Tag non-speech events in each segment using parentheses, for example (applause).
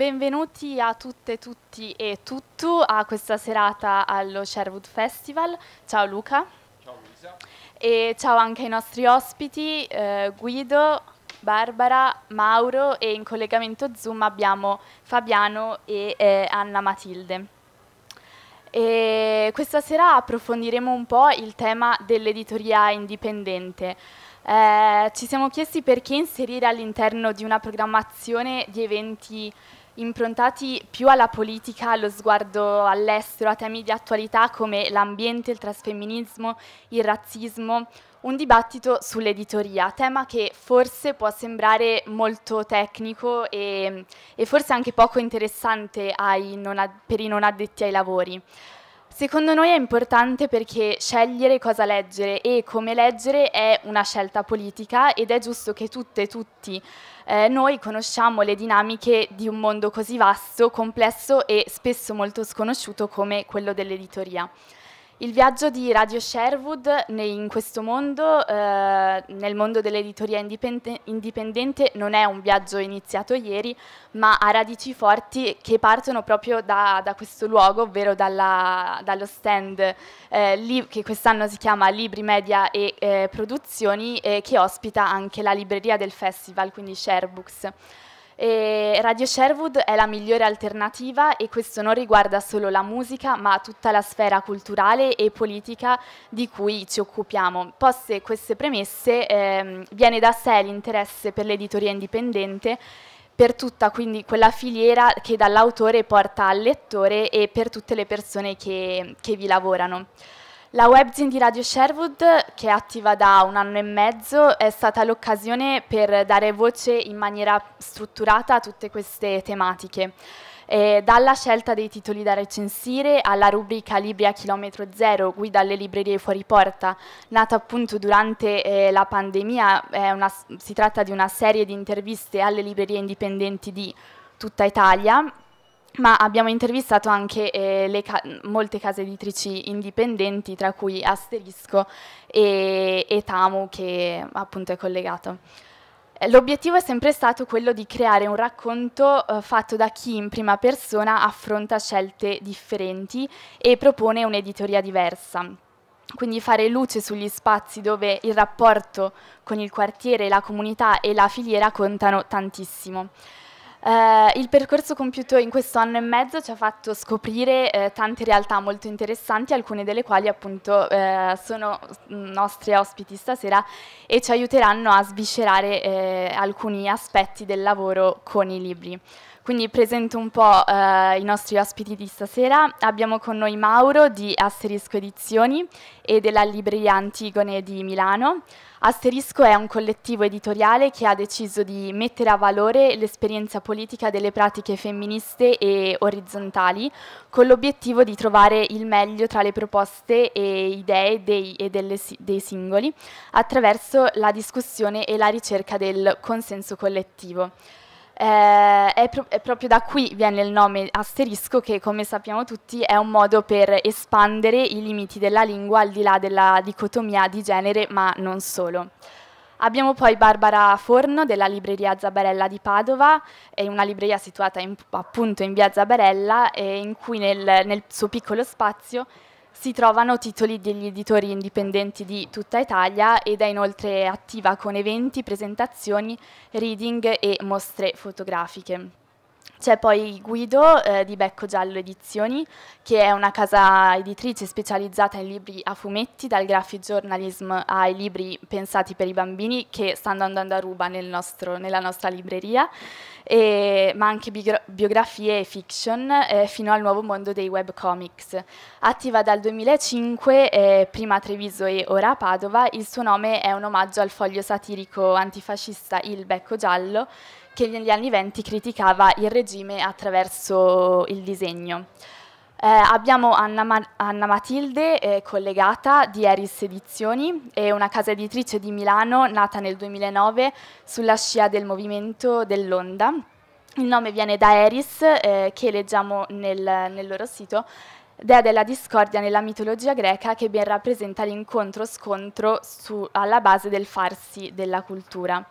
Benvenuti a tutte, tutti e tutto a questa serata allo Sherwood Festival. Ciao Luca. Ciao Luisa. E ciao anche ai nostri ospiti, eh, Guido, Barbara, Mauro e in collegamento Zoom abbiamo Fabiano e eh, Anna Matilde. E questa sera approfondiremo un po' il tema dell'editoria indipendente. Eh, ci siamo chiesti perché inserire all'interno di una programmazione di eventi improntati più alla politica, allo sguardo all'estero, a temi di attualità come l'ambiente, il trasfemminismo, il razzismo, un dibattito sull'editoria, tema che forse può sembrare molto tecnico e, e forse anche poco interessante per i non addetti ai lavori. Secondo noi è importante perché scegliere cosa leggere e come leggere è una scelta politica ed è giusto che tutte e tutti eh, noi conosciamo le dinamiche di un mondo così vasto, complesso e spesso molto sconosciuto come quello dell'editoria. Il viaggio di Radio Sherwood in questo mondo, eh, nel mondo dell'editoria indipendente, non è un viaggio iniziato ieri, ma ha radici forti che partono proprio da, da questo luogo, ovvero dalla, dallo stand eh, che quest'anno si chiama Libri, Media e eh, Produzioni, eh, che ospita anche la libreria del festival, quindi Sherbooks. E Radio Sherwood è la migliore alternativa e questo non riguarda solo la musica ma tutta la sfera culturale e politica di cui ci occupiamo. Poste queste premesse ehm, viene da sé l'interesse per l'editoria indipendente per tutta quindi quella filiera che dall'autore porta al lettore e per tutte le persone che, che vi lavorano. La webzine di Radio Sherwood, che è attiva da un anno e mezzo, è stata l'occasione per dare voce in maniera strutturata a tutte queste tematiche. E dalla scelta dei titoli da recensire alla rubrica Libri a chilometro zero, guida alle librerie fuori porta, nata appunto durante eh, la pandemia, una, si tratta di una serie di interviste alle librerie indipendenti di tutta Italia ma abbiamo intervistato anche eh, ca molte case editrici indipendenti, tra cui Asterisco e, e Tamu, che appunto è collegato. L'obiettivo è sempre stato quello di creare un racconto eh, fatto da chi in prima persona affronta scelte differenti e propone un'editoria diversa. Quindi fare luce sugli spazi dove il rapporto con il quartiere, la comunità e la filiera contano tantissimo. Uh, il percorso compiuto in questo anno e mezzo ci ha fatto scoprire uh, tante realtà molto interessanti, alcune delle quali appunto uh, sono nostri ospiti stasera e ci aiuteranno a sviscerare alcuni aspetti del lavoro con i libri. Quindi presento un po' eh, i nostri ospiti di stasera. Abbiamo con noi Mauro di Asterisco Edizioni e della Libreria Antigone di Milano. Asterisco è un collettivo editoriale che ha deciso di mettere a valore l'esperienza politica delle pratiche femministe e orizzontali con l'obiettivo di trovare il meglio tra le proposte e idee dei, e delle, dei singoli attraverso la discussione e la ricerca del consenso collettivo. Eh, è, pro è, proprio da qui viene il nome asterisco che come sappiamo tutti è un modo per espandere i limiti della lingua al di là della dicotomia di genere ma non solo. Abbiamo poi Barbara Forno della libreria Zabarella di Padova, è una libreria situata in, appunto in via Zabarella e in cui nel, nel suo piccolo spazio si trovano titoli degli editori indipendenti di tutta Italia ed è inoltre attiva con eventi, presentazioni, reading e mostre fotografiche. C'è poi Guido eh, di Becco Giallo Edizioni, che è una casa editrice specializzata in libri a fumetti, dal graphic journalism ai libri pensati per i bambini, che stanno andando a ruba nel nostro, nella nostra libreria, e, ma anche biografie e fiction eh, fino al nuovo mondo dei webcomics. Attiva dal 2005, eh, prima a Treviso e ora a Padova, il suo nome è un omaggio al foglio satirico antifascista Il Becco Giallo, che negli anni venti criticava il regime attraverso il disegno. Eh, abbiamo Anna, Ma Anna Matilde, eh, collegata di Eris Edizioni, è una casa editrice di Milano nata nel 2009 sulla scia del movimento dell'onda. Il nome viene da Eris, eh, che leggiamo nel, nel loro sito, dea della discordia nella mitologia greca che ben rappresenta l'incontro-scontro alla base del farsi della cultura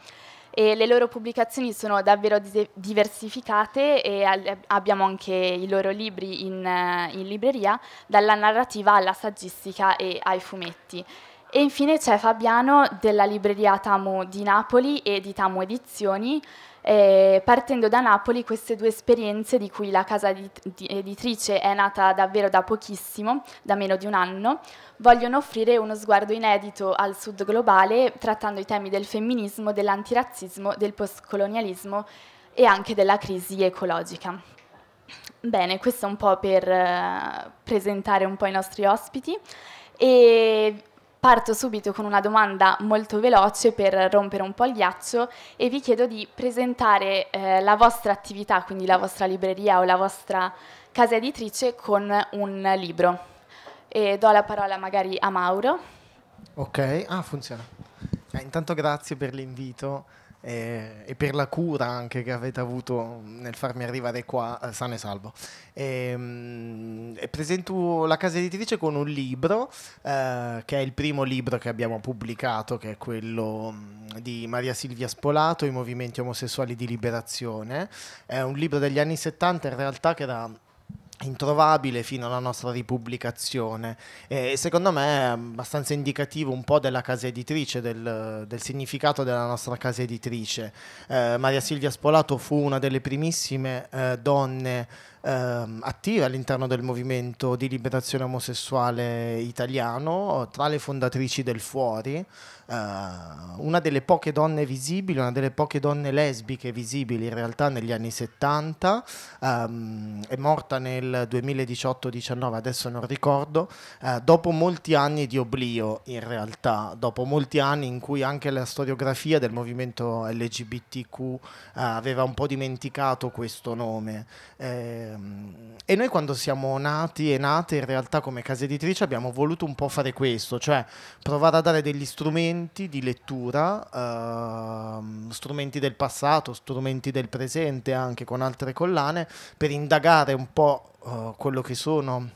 e le loro pubblicazioni sono davvero diversificate e abbiamo anche i loro libri in, in libreria, dalla narrativa alla saggistica e ai fumetti. E infine c'è Fabiano della libreria Tamo di Napoli e di Tamo Edizioni, eh, partendo da Napoli queste due esperienze di cui la casa editrice è nata davvero da pochissimo, da meno di un anno, vogliono offrire uno sguardo inedito al sud globale trattando i temi del femminismo, dell'antirazzismo, del postcolonialismo e anche della crisi ecologica. Bene, questo è un po' per eh, presentare un po' i nostri ospiti e Parto subito con una domanda molto veloce per rompere un po' il ghiaccio e vi chiedo di presentare eh, la vostra attività, quindi la vostra libreria o la vostra casa editrice con un libro. E do la parola magari a Mauro. Ok, ah funziona. Eh, intanto grazie per l'invito eh, e per la cura anche che avete avuto nel farmi arrivare qua eh, sano e salvo. Ehm, e, presento la casa editrice con un libro, eh, che è il primo libro che abbiamo pubblicato, che è quello mm, di Maria Silvia Spolato, I movimenti omosessuali di liberazione. È un libro degli anni 70 in realtà che era introvabile fino alla nostra ripubblicazione e secondo me è abbastanza indicativo un po' della casa editrice, del, del significato della nostra casa editrice. Eh, Maria Silvia Spolato fu una delle primissime eh, donne ehm, attive all'interno del movimento di liberazione omosessuale italiano, tra le fondatrici del Fuori, eh, una delle poche donne visibili, una delle poche donne lesbiche visibili in realtà negli anni 70, ehm, è morta nel 2018-19, adesso non ricordo, eh, dopo molti anni di oblio in realtà, dopo molti anni in cui anche la storiografia del movimento LGBTQ eh, aveva un po' dimenticato questo nome. Eh, Ehm, e noi quando siamo nati e nate in realtà come casa editrice abbiamo voluto un po' fare questo, cioè provare a dare degli strumenti di lettura, uh, strumenti del passato, strumenti del presente anche con altre collane, per indagare un po' uh, quello che sono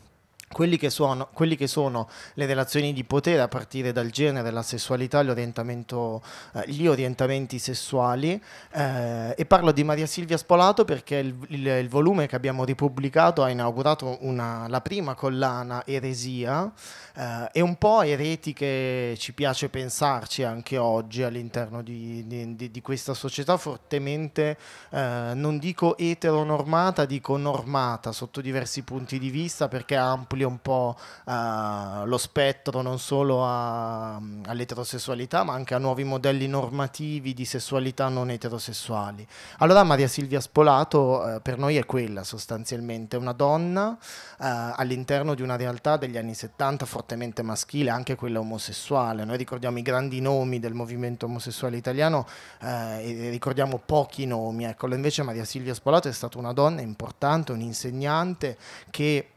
quelli che, sono, quelli che, sono, le relazioni di potere a partire dal genere, la sessualità, eh, gli orientamenti sessuali eh, e parlo di Maria Silvia Spolato perché il, il, il volume che abbiamo ripubblicato ha inaugurato una, la prima collana Eresia eh, e un po' eretiche ci piace pensarci anche oggi all'interno di, di, di questa società fortemente eh, non dico eteronormata, dico normata sotto diversi punti di vista perché ha amplia amplia un po' uh, lo spettro non solo a, mm, all'eterosessualità ma anche a nuovi modelli normativi di sessualità non eterosessuali. Allora Maria Silvia Spolato uh, per noi è quella sostanzialmente, una donna uh, all'interno di una realtà degli anni 70 fortemente maschile, anche quella omosessuale. Noi ricordiamo i grandi nomi del movimento omosessuale italiano e ricordiamo pochi nomi, ecco, invece Maria Silvia Spolato è stata una donna importante, un'insegnante che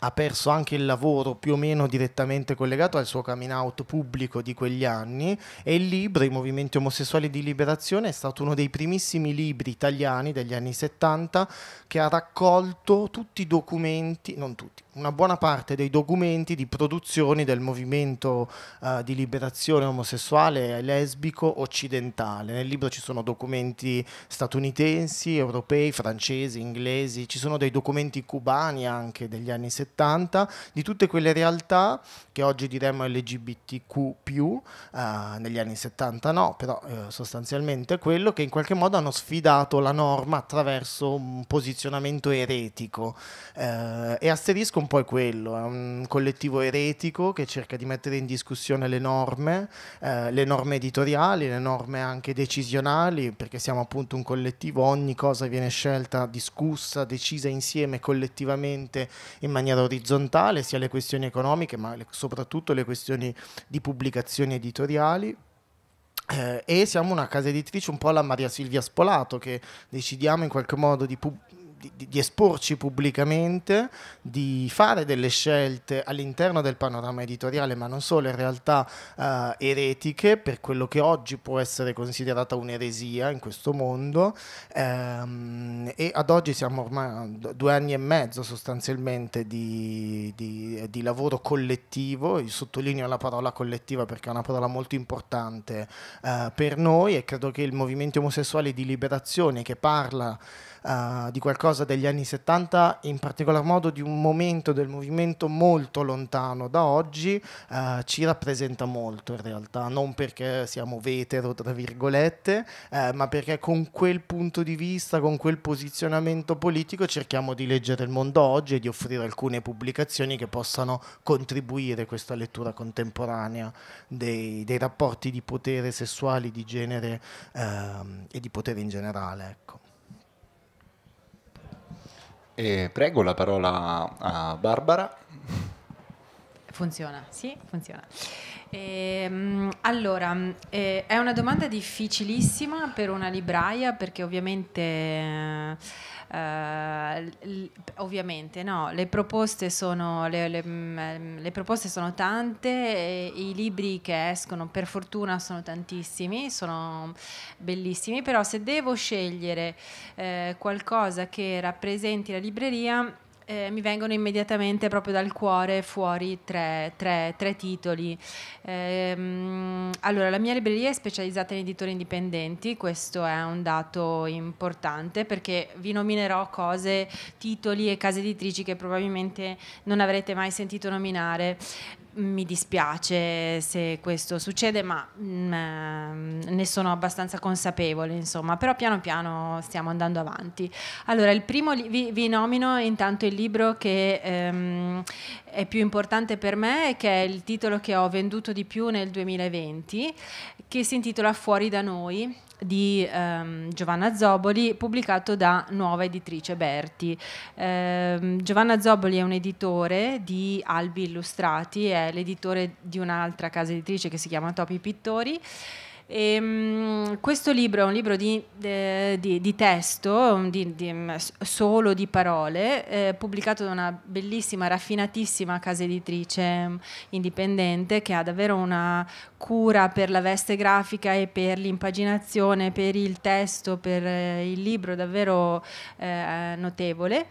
ha perso anche il lavoro più o meno direttamente collegato al suo coming out pubblico di quegli anni e il libro I movimenti omosessuali di liberazione è stato uno dei primissimi libri italiani degli anni 70 che ha raccolto tutti i documenti, non tutti, una buona parte dei documenti di produzioni del movimento uh, di liberazione omosessuale e lesbico occidentale. Nel libro ci sono documenti statunitensi, europei, francesi, inglesi, ci sono dei documenti cubani anche degli anni 70 70, di tutte quelle realtà che oggi diremmo LGBTQ, eh, negli anni 70 no, però eh, sostanzialmente quello che in qualche modo hanno sfidato la norma attraverso un posizionamento eretico. Eh, e Asterisco un po' è quello, è un collettivo eretico che cerca di mettere in discussione le norme, eh, le norme editoriali, le norme anche decisionali, perché siamo appunto un collettivo, ogni cosa viene scelta, discussa, decisa insieme collettivamente in maniera maniera orizzontale sia le questioni economiche, ma le, soprattutto le questioni di pubblicazioni editoriali. Eh, e siamo una casa editrice un po' alla Maria Silvia Spolato che decidiamo in qualche modo di pubblicare di, di, esporci pubblicamente, di fare delle scelte all'interno del panorama editoriale, ma non solo, in realtà eh, eretiche, per quello che oggi può essere considerata un'eresia in questo mondo. Ehm, e ad oggi siamo ormai a due anni e mezzo sostanzialmente di, di, di lavoro collettivo, Io sottolineo la parola collettiva perché è una parola molto importante eh, per noi e credo che il movimento omosessuale di liberazione che parla uh, di qualcosa degli anni 70, in particolar modo di un momento del movimento molto lontano da oggi, uh, ci rappresenta molto in realtà, non perché siamo vetero, tra virgolette, uh, ma perché con quel punto di vista, con quel posizionamento politico cerchiamo di leggere il mondo oggi e di offrire alcune pubblicazioni che possano contribuire a questa lettura contemporanea dei, dei rapporti di potere sessuali, di genere ehm, e di potere in generale. Ecco. E prego la parola a Barbara. Funziona, sì, funziona. Ehm, allora, eh, è una domanda difficilissima per una libraia perché ovviamente... Eh, Uh, ovviamente no, le proposte sono, le, le, le proposte sono tante, i libri che escono per fortuna sono tantissimi, sono bellissimi, però se devo scegliere eh, qualcosa che rappresenti la libreria eh, mi vengono immediatamente proprio dal cuore fuori tre, tre, tre titoli. Ehm, allora, la mia libreria è specializzata in editori indipendenti, questo è un dato importante perché vi nominerò cose, titoli e case editrici che probabilmente non avrete mai sentito nominare mi dispiace se questo succede, ma mh, mm, ehm, ne sono abbastanza consapevole, insomma, però piano piano stiamo andando avanti. Allora, il primo vi, vi nomino intanto il libro che ehm, è più importante per me, che è il titolo che ho venduto di più nel 2020, che si intitola Fuori da noi di ehm, Giovanna Zoboli, pubblicato da Nuova Editrice Berti. Eh, Giovanna Zoboli è un editore di Albi Illustrati, è l'editore di un'altra casa editrice che si chiama Topi Pittori e, um, questo libro è un libro di, eh, di, di testo, di, mm, solo di parole, eh, pubblicato da una bellissima, raffinatissima casa editrice mm, indipendente che ha davvero una cura per la veste grafica e per l'impaginazione, per il testo, per eh, il libro davvero eh, notevole.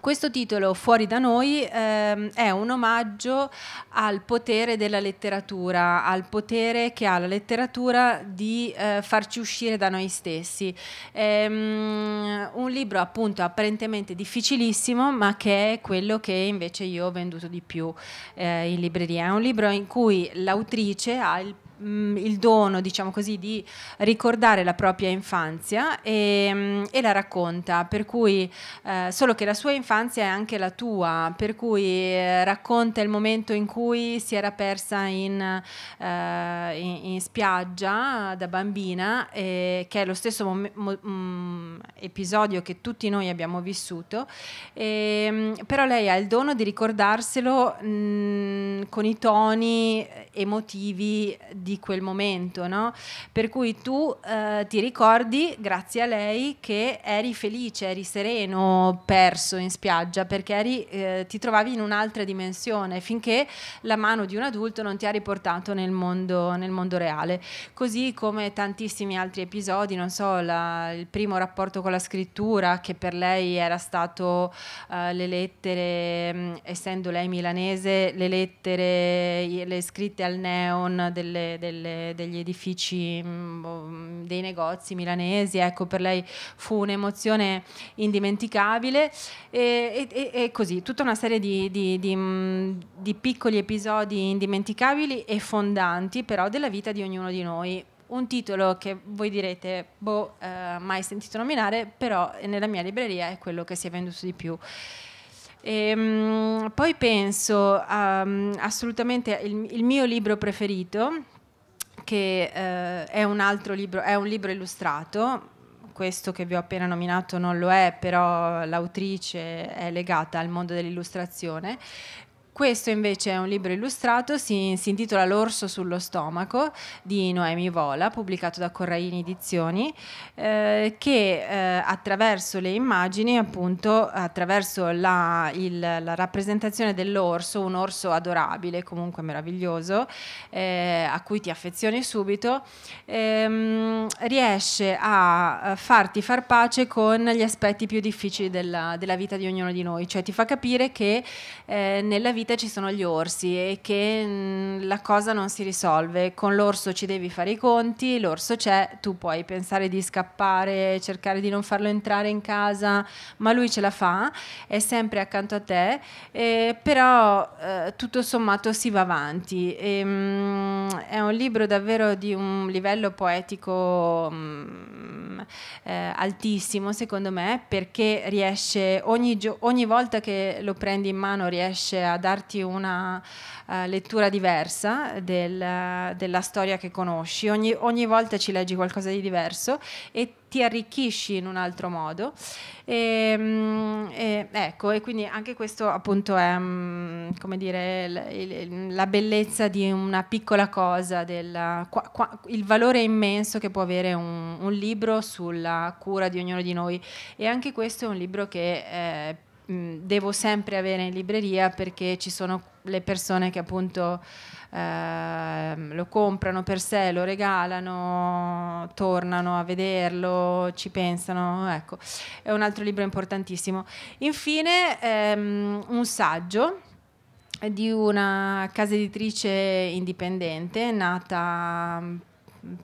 Questo titolo, Fuori da noi, ehm, è un omaggio al potere della letteratura, al potere che ha la letteratura di eh, farci uscire da noi stessi. Ehm, un libro appunto apparentemente difficilissimo, ma che è quello che invece io ho venduto di più eh, in libreria. È un libro in cui l'autrice ha il mh, mm, il dono, diciamo così, di ricordare la propria infanzia e, mh, mm, e la racconta, per cui eh, solo che la sua infanzia è anche la tua, per cui eh, racconta il momento in cui si era persa in, eh, in, in spiaggia da bambina, che è lo stesso mom- mom- mm, episodio che tutti noi abbiamo vissuto, però lei ha il dono di ricordarselo mh, con i toni emotivi di di quel momento, no? Per cui tu eh, ti ricordi, grazie a lei, che eri felice, eri sereno, perso in spiaggia, perché eri, eh, ti trovavi in un'altra dimensione, finché la mano di un adulto non ti ha riportato nel mondo, nel mondo reale. Così come tantissimi altri episodi, non so, la, il primo rapporto con la scrittura, che per lei era stato eh, le lettere, mm, essendo lei milanese, le lettere, le scritte al neon delle delle, degli edifici, mm, mm, dei negozi milanesi, ecco per lei fu un'emozione indimenticabile e, e, e, così tutta una serie di, di, di, mm, di piccoli episodi indimenticabili e fondanti però della vita di ognuno di noi un titolo che voi direte, boh, eh, mai sentito nominare, però eh, nella mia libreria è quello che si è venduto di più. E, ehm, mh, poi penso um, assolutamente il, il, mio libro preferito che eh, è un altro libro, è un libro illustrato, questo che vi ho appena nominato non lo è, però l'autrice è legata al mondo dell'illustrazione, questo invece è un libro illustrato, si, si, intitola L'orso sullo stomaco di Noemi Vola, pubblicato da Corraini Edizioni, eh, che eh, attraverso le immagini, appunto, attraverso la, il, la, rappresentazione dell'orso, un orso adorabile, comunque meraviglioso, eh, a cui ti affezioni subito, ehm, riesce a farti far pace con gli aspetti più difficili della, della, vita di ognuno di noi, cioè ti fa capire che eh, nella vita vita ci sono gli orsi e che mm, la cosa non si risolve. Con l'orso ci devi fare i conti, l'orso c'è, tu puoi pensare di scappare, cercare di non farlo entrare in casa, ma lui ce la fa, è sempre accanto a te, eh, però eh, tutto sommato si va avanti. E, mh, mm, è un libro davvero di un livello poetico... Mh, mm, Ehm, eh, altissimo secondo me perché riesce ogni, gio- ogni, volta che lo prendi in mano riesce a darti una uh, lettura diversa del, uh, della storia che conosci, ogni, ogni volta ci leggi qualcosa di diverso e ti arricchisci in un altro modo. E, ehm, e, ecco, e quindi anche questo appunto è mm, come dire la bellezza di una piccola cosa, del, il valore immenso che può avere un, un libro sulla cura di ognuno di noi. E anche questo è un libro che... Eh, mh, devo sempre avere in libreria perché ci sono le persone che appunto eh, lo comprano per sé, lo regalano, tornano a vederlo, ci pensano, ecco, è un altro libro importantissimo. Infine ehm, un saggio di una casa editrice indipendente nata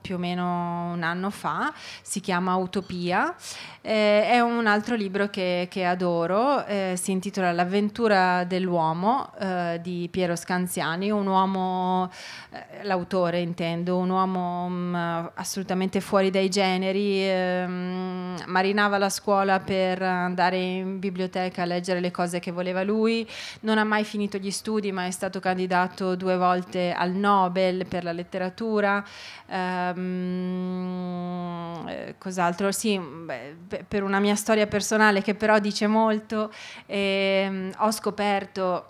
più o meno un anno fa, si chiama Utopia, eh, è un altro libro che, che adoro, eh, si intitola L'avventura dell'uomo eh, di Piero Scanziani, un uomo, eh, l'autore intendo, un uomo mh, mm, assolutamente fuori dai generi, mh, ehm, marinava la scuola per andare in biblioteca a leggere le cose che voleva lui, non ha mai finito gli studi ma è stato candidato due volte al Nobel per la letteratura. Eh, Ehm, eh, cos'altro? Sì, beh, per una mia storia personale che però dice molto, ehm, ho scoperto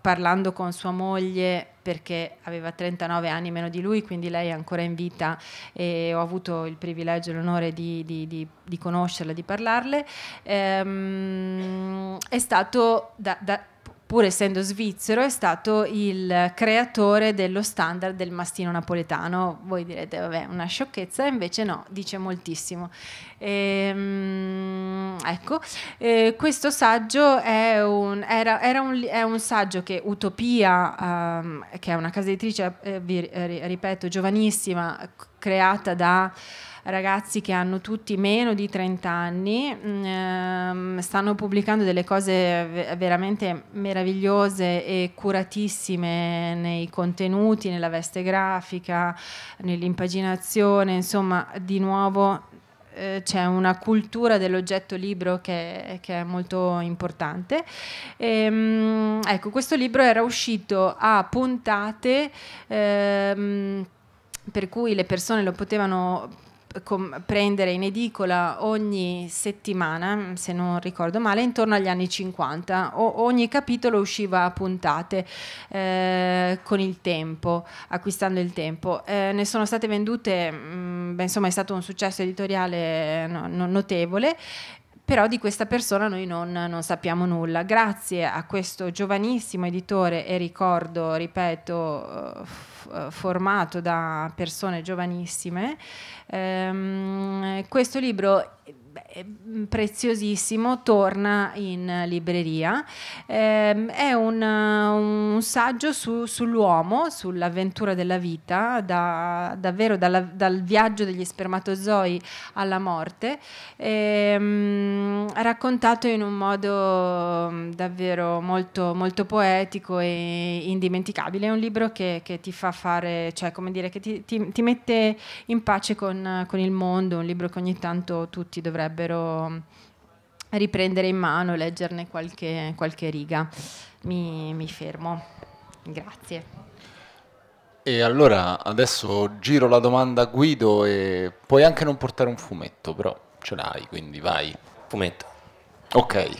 parlando con sua moglie perché aveva 39 anni meno di lui, quindi lei è ancora in vita e ho avuto il privilegio e l'onore di, di, di, di conoscerla, di parlarle, ehm, è stato da, da pur essendo svizzero, è stato il creatore dello standard del mastino napoletano. Voi direte, vabbè, una sciocchezza, invece no, dice moltissimo. Ehm, ecco, eh, questo saggio è un, era, era un, è un, saggio che Utopia, ehm, che è una casa editrice, eh, vi eh, ripeto, giovanissima, creata da ragazzi che hanno tutti meno di 30 anni, mm, ehm, stanno pubblicando delle cose veramente meravigliose e curatissime nei contenuti, nella veste grafica, nell'impaginazione, insomma di nuovo eh, c'è una cultura dell'oggetto libro che, che è molto importante. E, ehm, ecco, questo libro era uscito a puntate. Ehm, per cui le persone lo potevano prendere in edicola ogni settimana, se non ricordo male, intorno agli anni 50. O ogni capitolo usciva a puntate eh, con il tempo, acquistando il tempo. Eh, ne sono state vendute, mh, mm, beh, insomma è stato un successo editoriale eh, no, notevole però di questa persona noi non, non, sappiamo nulla. Grazie a questo giovanissimo editore e ricordo, ripeto, eh, formato da persone giovanissime, ehm, questo libro beh, mm, preziosissimo, torna in libreria. Eh, è un, un saggio su, sull'uomo, sull'avventura della vita, da, davvero dalla, dal viaggio degli spermatozoi alla morte, eh, raccontato in un modo mm, davvero molto, molto poetico e indimenticabile. È un libro che, che ti fa fare, cioè come dire, che ti, ti, ti mette in pace con, con il mondo, un libro che ogni tanto tutti dovrebbero vorrebbero riprendere in mano e leggerne qualche, qualche riga. Mi, mi fermo. Grazie. E allora adesso giro la domanda a Guido e puoi anche non portare un fumetto, però ce l'hai, quindi vai. Fumetto. Ok.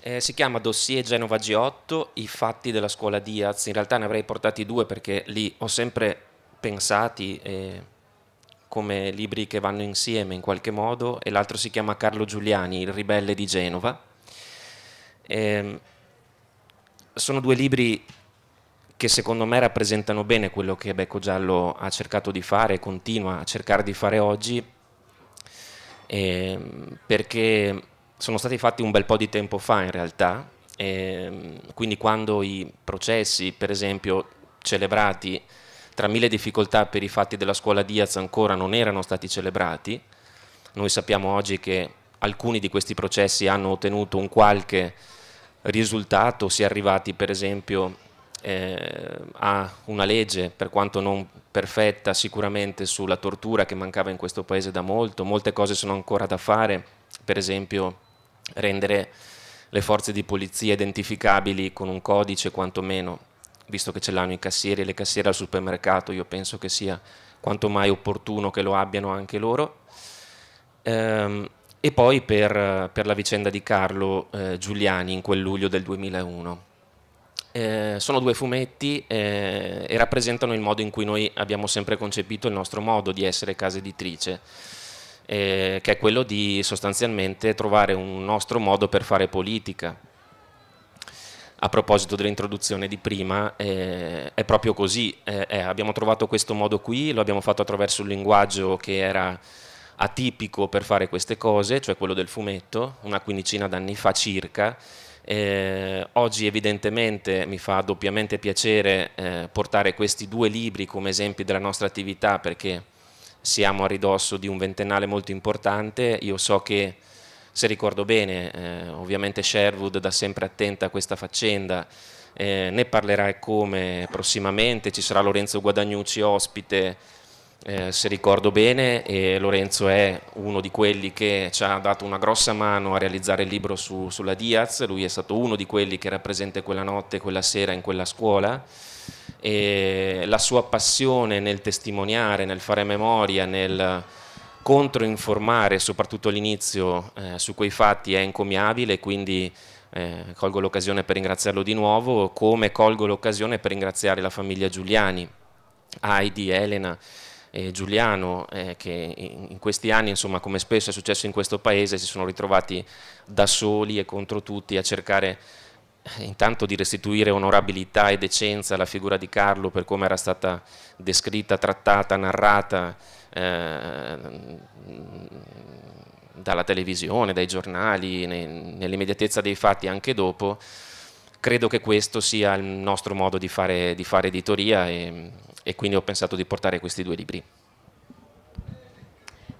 Eh, si chiama Dossier Genova G8, i fatti della scuola Diaz. In realtà ne avrei portati due perché lì ho sempre pensati e come libri che vanno insieme in qualche modo e l'altro si chiama Carlo Giuliani, Il ribelle di Genova. Eh, sono due libri che secondo me rappresentano bene quello che Becco Giallo ha cercato di fare e continua a cercare di fare oggi, eh, perché sono stati fatti un bel po' di tempo fa in realtà, eh, quindi quando i processi, per esempio, celebrati tra mille difficoltà per i fatti della scuola Diaz ancora non erano stati celebrati. Noi sappiamo oggi che alcuni di questi processi hanno ottenuto un qualche risultato, si è arrivati per esempio eh, a una legge, per quanto non perfetta sicuramente, sulla tortura che mancava in questo paese da molto, molte cose sono ancora da fare, per esempio rendere le forze di polizia identificabili con un codice quantomeno visto che ce l'hanno i cassieri e le cassiere al supermercato, io penso che sia quanto mai opportuno che lo abbiano anche loro. Ehm, e poi per, per la vicenda di Carlo eh, Giuliani in quel luglio del 2001. Eh, sono due fumetti eh, e rappresentano il modo in cui noi abbiamo sempre concepito il nostro modo di essere casa editrice, eh, che è quello di sostanzialmente trovare un nostro modo per fare politica a proposito dell'introduzione di prima, eh, è proprio così. Eh, eh, abbiamo trovato questo modo qui, lo abbiamo fatto attraverso un linguaggio che era atipico per fare queste cose, cioè quello del fumetto, una quindicina d'anni fa circa. Eh, oggi evidentemente mi fa doppiamente piacere eh, portare questi due libri come esempi della nostra attività perché siamo a ridosso di un ventennale molto importante. Io so che se ricordo bene, eh, ovviamente Sherwood da sempre attenta a questa faccenda, eh, ne parlerà come prossimamente, ci sarà Lorenzo Guadagnucci ospite, eh, se ricordo bene, e Lorenzo è uno di quelli che ci ha dato una grossa mano a realizzare il libro su, sulla Diaz, lui è stato uno di quelli che era presente quella notte, quella sera in quella scuola. E la sua passione nel testimoniare, nel fare memoria, nel controinformare, soprattutto all'inizio, eh, su quei fatti è encomiabile, quindi eh, colgo l'occasione per ringraziarlo di nuovo, come colgo l'occasione per ringraziare la famiglia Giuliani, Heidi, Elena e Giuliano, eh, che in questi anni, insomma, come spesso è successo in questo paese, si sono ritrovati da soli e contro tutti a cercare eh, intanto di restituire onorabilità e decenza alla figura di Carlo per come era stata descritta, trattata, narrata Ehm, dalla televisione, dai giornali, nell'immediatezza dei fatti anche dopo, credo che questo sia il nostro modo di fare, di fare editoria e, e quindi ho pensato di portare questi due libri.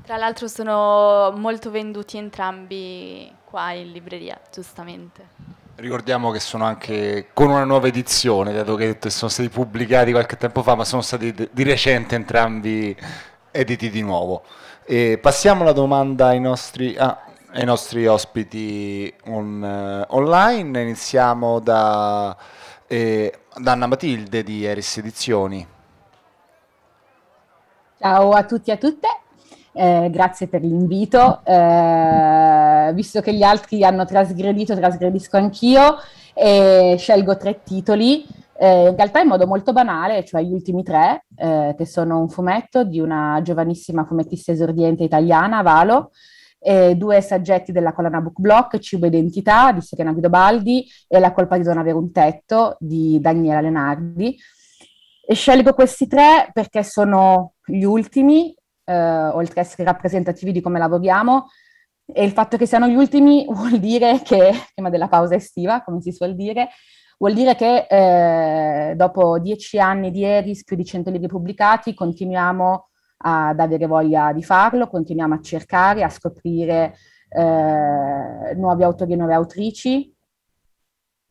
Tra l'altro sono molto venduti entrambi qua in libreria, giustamente. Ricordiamo che sono anche con una nuova edizione, dato che sono stati pubblicati qualche tempo fa, ma sono stati di recente entrambi editi di nuovo. E passiamo la domanda ai nostri, ah, ai nostri ospiti on, uh, online. Iniziamo da, eh, da Anna Matilde di Eris Edizioni. Ciao a tutti e a tutte. Eh, grazie per l'invito. Eh, visto che gli altri hanno trasgredito, trasgredisco anch'io e scelgo tre titoli. Eh, in realtà in modo molto banale, cioè gli ultimi tre, eh, che sono un fumetto di una giovanissima fumettista esordiente italiana, Valo, eh, due saggetti della collana Book Block, Cibo Identità di Serena Guidobaldi e La colpa di non avere un tetto di Daniela Lenardi. E scelgo questi tre perché sono gli ultimi, eh, oltre ad essere rappresentativi di come lavoriamo, e il fatto che siano gli ultimi (laughs) vuol dire che, prima della pausa estiva, come si suol dire, Vuol dire che eh, dopo dieci anni di Eris, più di 100 libri pubblicati, continuiamo ad avere voglia di farlo, continuiamo a cercare, a scoprire eh, nuovi autori e nuove autrici,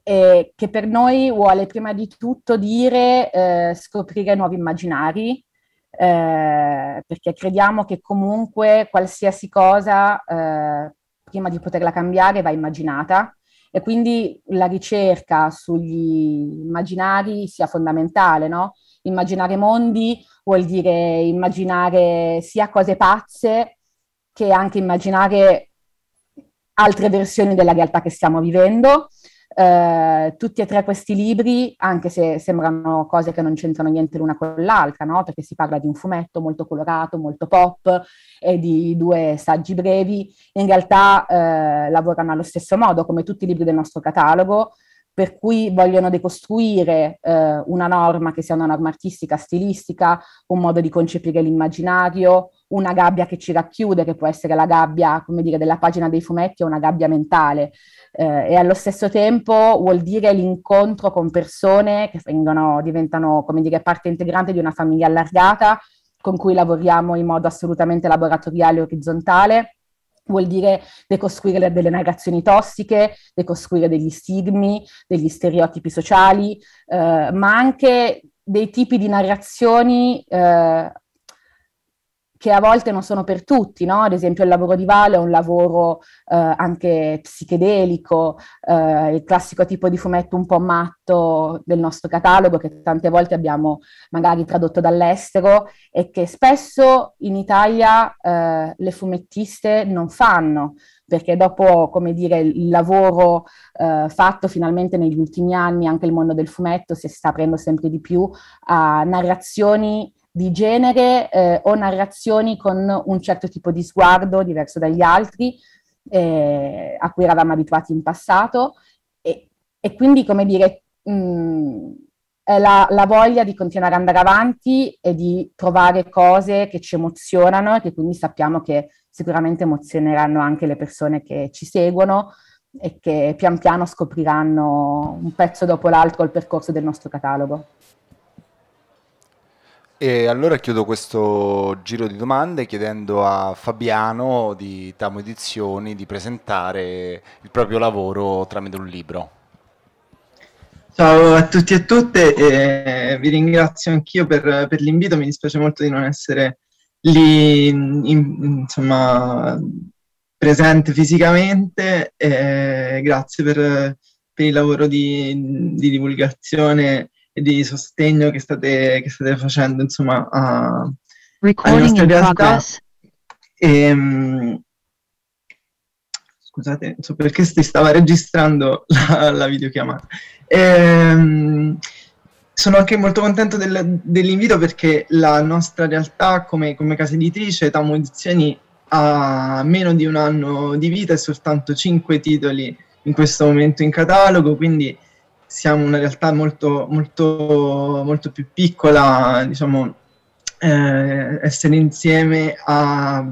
e che per noi vuole prima di tutto dire eh, scoprire nuovi immaginari, eh, perché crediamo che comunque qualsiasi cosa, eh, prima di poterla cambiare, va immaginata e quindi la ricerca sugli immaginari sia fondamentale, no? Immaginare mondi vuol dire immaginare sia cose pazze che anche immaginare altre versioni della realtà che stiamo vivendo eh, tutti e tre questi libri, anche se sembrano cose che non c'entrano niente l'una con l'altra, no? perché si parla di un fumetto molto colorato, molto pop e di due saggi brevi, in realtà eh, lavorano allo stesso modo come tutti i libri del nostro catalogo, per cui vogliono decostruire eh, una norma che sia una norma artistica, stilistica, un modo di concepire l'immaginario, una gabbia che ci racchiude, che può essere la gabbia, come dire, della pagina dei fumetti o una gabbia mentale. Eh, e allo stesso tempo vuol dire l'incontro con persone che vengono, diventano, come dire, parte integrante di una famiglia allargata, con cui lavoriamo in modo assolutamente laboratoriale e orizzontale vuol dire decostruire delle narrazioni tossiche, decostruire degli stigmi, degli stereotipi sociali, eh, ma anche dei tipi di narrazioni eh, che a volte non sono per tutti, no? Ad esempio il lavoro di Vale è un lavoro eh, anche psichedelico, eh, il classico tipo di fumetto un po' matto del nostro catalogo che tante volte abbiamo magari tradotto dall'estero e che spesso in Italia eh, le fumettiste non fanno perché dopo, come dire, il lavoro eh, fatto finalmente negli ultimi anni, anche il mondo del fumetto si sta aprendo sempre di più a narrazioni di genere eh, o narrazioni con un certo tipo di sguardo diverso dagli altri eh, a cui eravamo abituati in passato e, e quindi, come dire, mh, mm, è la, la, voglia di continuare ad andare avanti e di trovare cose che ci emozionano e che quindi sappiamo che sicuramente emozioneranno anche le persone che ci seguono e che pian piano scopriranno un pezzo dopo l'altro il percorso del nostro catalogo. E allora chiudo questo giro di domande chiedendo a Fabiano di Tamo Edizioni di presentare il proprio lavoro tramite un libro. Ciao a tutti e a tutte, e vi ringrazio anch'io per, per l'invito, mi dispiace molto di non essere lì, in, insomma, presente fisicamente, grazie per, per, il lavoro di, di divulgazione e di sostegno che state, che state facendo insomma a, alle nostre realtà. E, ehm, scusate, so perché si stava registrando la, la videochiamata. E, ehm, sono anche molto contento del, dell'invito perché la nostra realtà come, come casa editrice, Tamo Edizioni, ha meno di un anno di vita e soltanto 5 titoli in questo momento in catalogo, quindi siamo una realtà molto, molto, molto più piccola, diciamo, eh, essere insieme a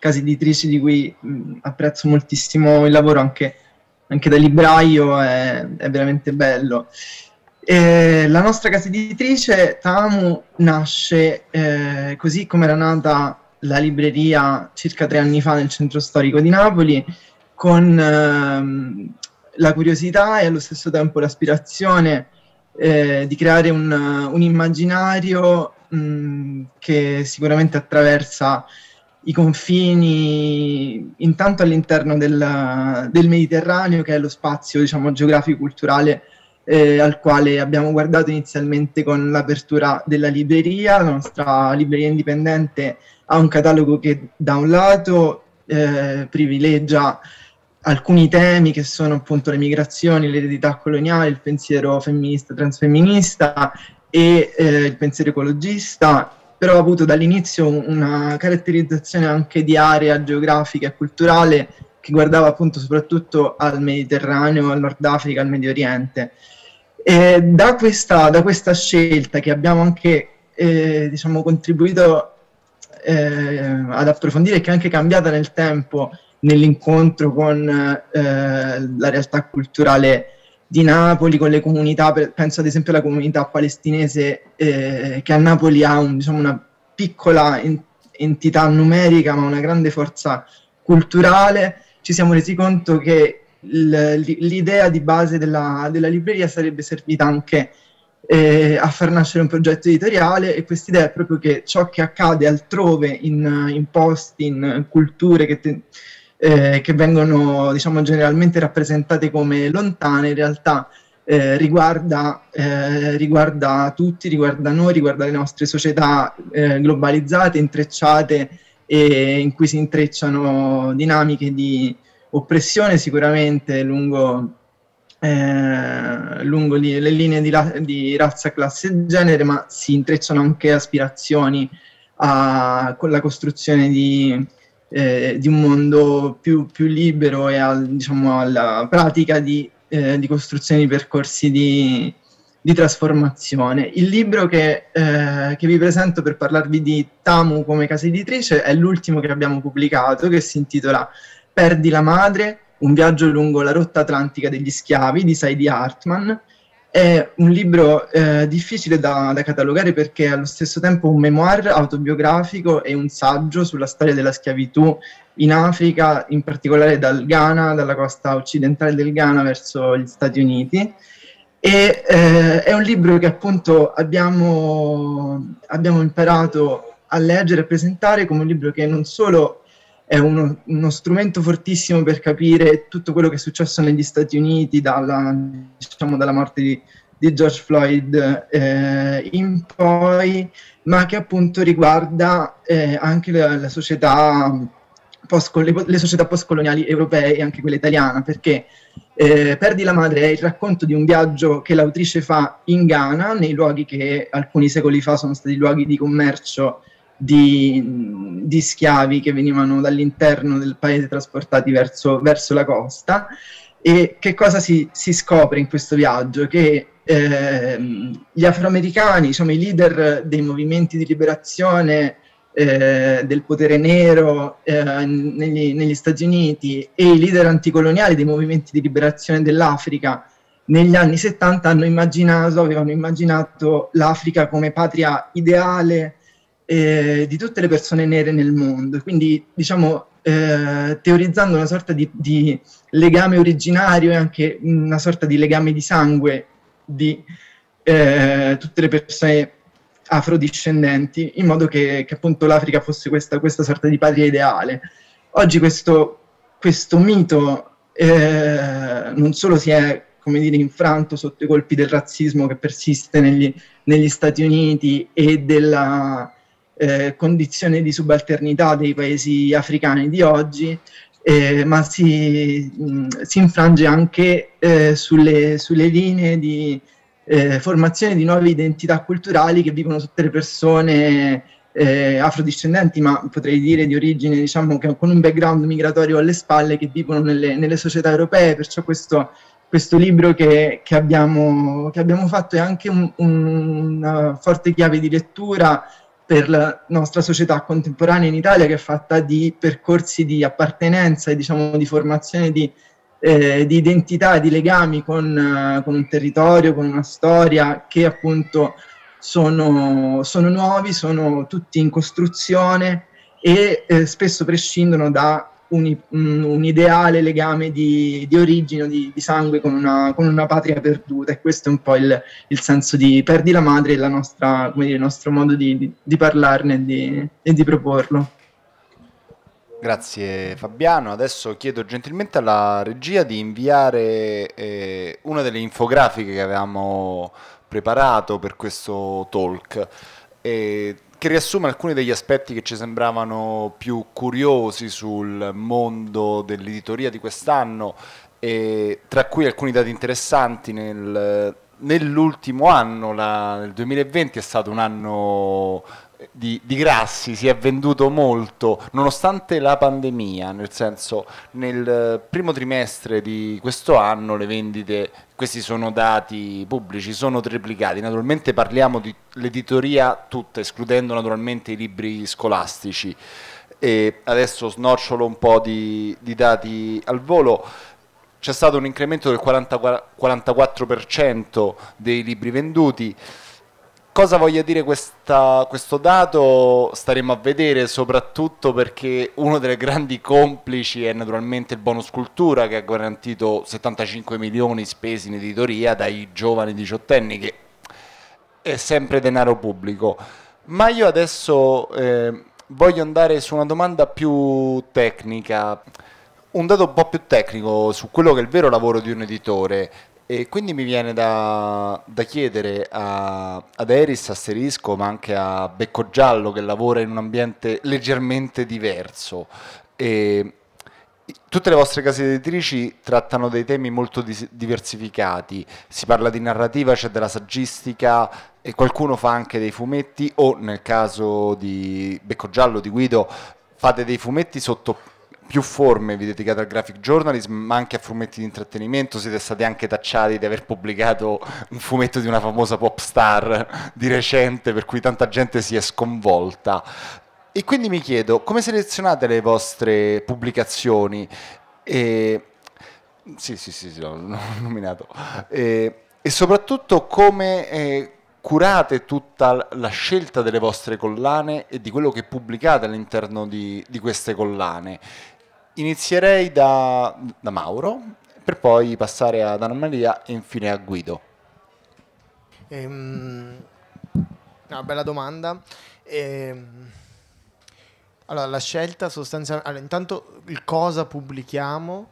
case editrici di cui mh, apprezzo moltissimo il lavoro anche, anche da libraio è, è veramente bello. E la nostra casa editrice Tamu nasce eh, così come era nata la libreria circa tre anni fa nel centro storico di Napoli con ehm, la curiosità e allo stesso tempo l'aspirazione eh, di creare un, un immaginario mh, mm, che sicuramente attraversa i confini intanto all'interno del, del Mediterraneo, che è lo spazio diciamo, geografico-culturale eh, al quale abbiamo guardato inizialmente con l'apertura della libreria. La nostra libreria indipendente ha un catalogo che da un lato eh, privilegia alcuni temi che sono appunto le migrazioni, l'eredità coloniale, il pensiero femminista, transfemminista e eh, il pensiero ecologista, però ha avuto dall'inizio una caratterizzazione anche di area geografica e culturale che guardava appunto soprattutto al Mediterraneo, al Nord Africa, al Medio Oriente. E da, questa, da questa scelta che abbiamo anche eh, diciamo, contribuito eh, ad approfondire, che è anche cambiata nel tempo, nell'incontro con eh, la realtà culturale di Napoli, con le comunità, penso ad esempio alla comunità palestinese eh, che a Napoli ha un, diciamo, una piccola entità numerica ma una grande forza culturale, ci siamo resi conto che l'idea di base della, della, libreria sarebbe servita anche eh, a far nascere un progetto editoriale e quest'idea è proprio che ciò che accade altrove in, in posti, in culture che te, eh, che vengono diciamo, generalmente rappresentate come lontane, in realtà eh, riguarda, eh, riguarda, tutti, riguarda noi, riguarda le nostre società eh, globalizzate, intrecciate e in cui si intrecciano dinamiche di oppressione sicuramente lungo, eh, lungo li, le linee di, la, di razza, classe e genere, ma si intrecciano anche aspirazioni a, con la costruzione di eh, di un mondo più, più libero e al, diciamo, alla pratica di, eh, di, costruzione di percorsi di, di trasformazione. Il libro che, eh, che, vi presento per parlarvi di Tamu come casa editrice è l'ultimo che abbiamo pubblicato che si intitola Perdi la madre, un viaggio lungo la rotta atlantica degli schiavi di Saidi Hartmann. È un libro eh, difficile da, da, catalogare perché è allo stesso tempo un memoir autobiografico e un saggio sulla storia della schiavitù in Africa, in particolare dal Ghana, dalla costa occidentale del Ghana verso gli Stati Uniti. E, eh, è un libro che appunto abbiamo, abbiamo imparato a leggere e presentare come un libro che non solo è uno, uno, strumento fortissimo per capire tutto quello che è successo negli Stati Uniti dalla, diciamo, dalla morte di, di George Floyd eh, in poi, ma che appunto riguarda eh, anche la, la società le, le, società postcoloniali europee e anche quella italiana, perché eh, Perdi la madre è il racconto di un viaggio che l'autrice fa in Ghana, nei luoghi che alcuni secoli fa sono stati luoghi di commercio di, di, schiavi che venivano dall'interno del paese trasportati verso, verso la costa. E che cosa si, si, scopre in questo viaggio? Che ehm, gli afroamericani, diciamo, i leader dei movimenti di liberazione eh, del potere nero eh, negli, negli, Stati Uniti e i leader anticoloniali dei movimenti di liberazione dell'Africa negli anni 70 hanno immaginato, avevano immaginato l'Africa come patria ideale, eh, di tutte le persone nere nel mondo. Quindi, diciamo, eh, teorizzando una sorta di, di, legame originario e anche una sorta di legame di sangue di eh, tutte le persone afrodiscendenti, in modo che, che appunto l'Africa fosse questa, questa, sorta di patria ideale. Oggi questo, questo mito eh, non solo si è come dire, infranto sotto i colpi del razzismo che persiste negli, negli Stati Uniti e della, eh, condizione di subalternità dei paesi africani di oggi, eh, ma si, mh, mm, si, infrange anche eh, sulle, sulle, linee di eh, formazione di nuove identità culturali che vivono tutte le persone eh, afrodiscendenti, ma potrei dire di origine, diciamo, che con un background migratorio alle spalle che vivono nelle, nelle società europee, perciò questo questo libro che, che, abbiamo, che, abbiamo, fatto è anche un, un, una forte chiave di lettura per la nostra società contemporanea in Italia che è fatta di percorsi di appartenenza e diciamo di formazione di, eh, di identità, di legami con, eh, con, un territorio, con una storia che appunto sono, sono nuovi, sono tutti in costruzione e eh, spesso prescindono da un, un ideale legame di, di origine, di, di sangue con una, con una, patria perduta e questo è un po' il, il senso di perdi la madre e la nostra, dire, il nostro modo di, di parlarne e, e di proporlo. Grazie Fabiano, adesso chiedo gentilmente alla regia di inviare eh, una delle infografiche che avevamo preparato per questo talk. E che riassume alcuni degli aspetti che ci sembravano più curiosi sul mondo dell'editoria di quest'anno, tra cui alcuni dati interessanti nel, nell'ultimo anno, la, nel 2020 è stato un anno di, di, grassi, si è venduto molto nonostante la pandemia, nel senso nel primo trimestre di questo anno le vendite questi sono dati pubblici, sono triplicati. Naturalmente parliamo dell'editoria tutta, escludendo naturalmente i libri scolastici. E adesso snocciolo un po' di, di dati al volo. C'è stato un incremento del 40, 44% dei libri venduti cosa voglia dire questa, questo dato staremo a vedere, soprattutto perché uno delle grandi complici è naturalmente il bonus cultura che ha garantito 75 milioni spesi in editoria dai giovani diciottenni che è sempre denaro pubblico. Ma io adesso eh, voglio andare su una domanda più tecnica un dato un po' più tecnico su quello che è il vero lavoro di un editore. E quindi mi viene da, da chiedere a, ad Eris, Asterisco, ma anche a Becco Giallo che lavora in un ambiente leggermente diverso. E tutte le vostre case editrici trattano dei temi molto diversificati, si parla di narrativa, c'è cioè della saggistica e qualcuno fa anche dei fumetti o nel caso di Becco Giallo, di Guido, fate dei fumetti sotto più forme vi dedicate al graphic journalism, ma anche a fumetti di intrattenimento. Siete stati anche tacciati di aver pubblicato un fumetto di una famosa pop star di recente, per cui tanta gente si è sconvolta. E quindi mi chiedo come selezionate le vostre pubblicazioni? E... Sì, sì, sì, sì l'ho (laughs) nominato. E, e soprattutto come. Eh, curate tutta la scelta delle vostre collane e di quello che pubblicate all'interno di, di, queste collane Inizierei da, da Mauro, per poi passare ad Anna Maria e infine a Guido. Ehm, una bella domanda. Ehm, allora, la scelta sostanzialmente... Allora, intanto il cosa pubblichiamo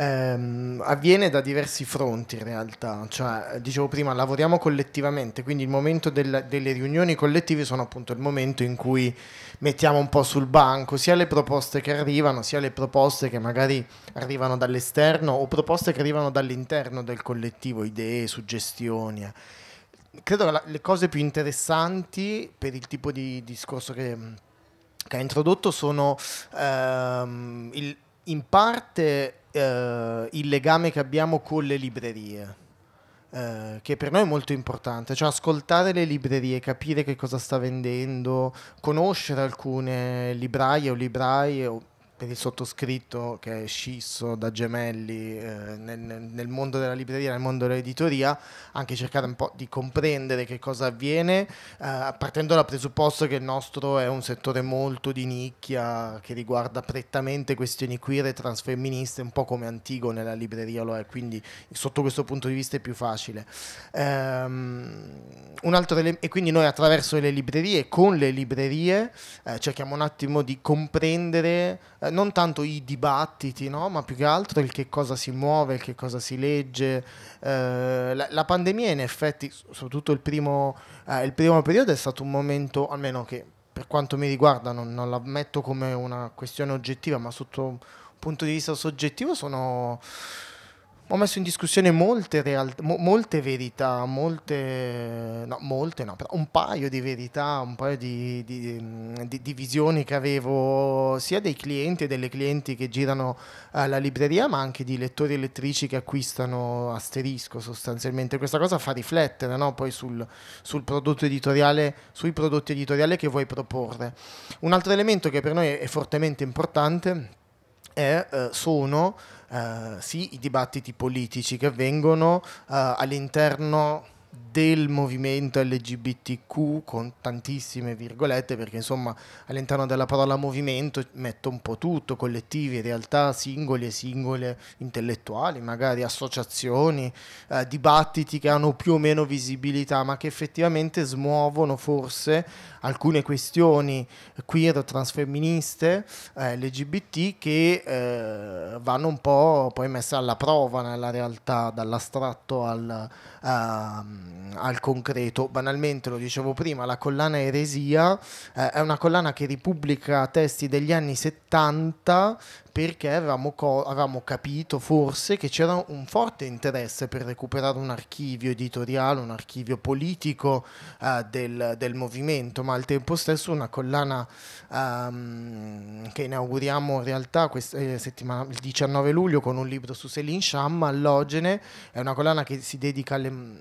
ehm, avviene da diversi fronti in realtà, cioè dicevo prima lavoriamo collettivamente, quindi il momento del, delle riunioni collettive sono appunto il momento in cui mettiamo un po' sul banco sia le proposte che arrivano, sia le proposte che magari arrivano dall'esterno o proposte che arrivano dall'interno del collettivo, idee, suggestioni credo che la, le cose più interessanti per il tipo di discorso che, che ha introdotto sono ehm, il, in parte eh, il legame che abbiamo con le librerie, eh, che per noi è molto importante, cioè ascoltare le librerie, capire che cosa sta vendendo, conoscere alcune libraie o libraie o per il sottoscritto che è scisso da gemelli eh, nel, nel, mondo della libreria, nel mondo dell'editoria, anche cercare un po' di comprendere che cosa avviene, eh, partendo dal presupposto che il nostro è un settore molto di nicchia, che riguarda prettamente questioni queer e transfemministe, un po' come antico nella libreria lo è, quindi sotto questo punto di vista è più facile. Ehm, e quindi noi attraverso le librerie, con le librerie, eh, cerchiamo un attimo di comprendere eh, eh, non tanto i dibattiti, no? ma più che altro il che cosa si muove, il che cosa si legge. Eh, la, la, pandemia in effetti, soprattutto il primo, eh, il primo, periodo, è stato un momento, almeno che per quanto mi riguarda non, non la metto come una questione oggettiva, ma sotto un punto di vista soggettivo sono ho messo in discussione molte, realtà, mo- molte verità, molte, no, molte no, però un paio di verità, un paio di, di, mm, di, di visioni che avevo sia dei clienti e delle clienti che girano eh, la libreria, ma anche di lettori e lettrici che acquistano asterisco sostanzialmente. Questa cosa fa riflettere no? poi sul, sul prodotto editoriale, sui prodotti editoriali che vuoi proporre. Un altro elemento che per noi è fortemente importante è, eh, sono eh, sì, i dibattiti politici che avvengono eh, all'interno del movimento LGBTQ con tantissime virgolette perché insomma all'interno della parola movimento metto un po' tutto, collettivi, realtà, singoli e singole intellettuali, magari associazioni, eh, dibattiti che hanno più o meno visibilità ma che effettivamente smuovono forse alcune questioni queer, transfemministe, eh, LGBT che eh, vanno un po' poi messe alla prova nella realtà dall'astratto al Ehm, al concreto. Banalmente, lo dicevo prima, la collana Eresia eh, è una collana che ripubblica testi degli anni 70 perché avevamo, co- avevamo, capito forse che c'era un forte interesse per recuperare un archivio editoriale, un archivio politico eh, del, del, movimento, ma al tempo stesso una collana ehm, che inauguriamo in realtà quest- eh, il 19 luglio con un libro su Selin Sham, Allogene, è una collana che si dedica alle alle, ehm,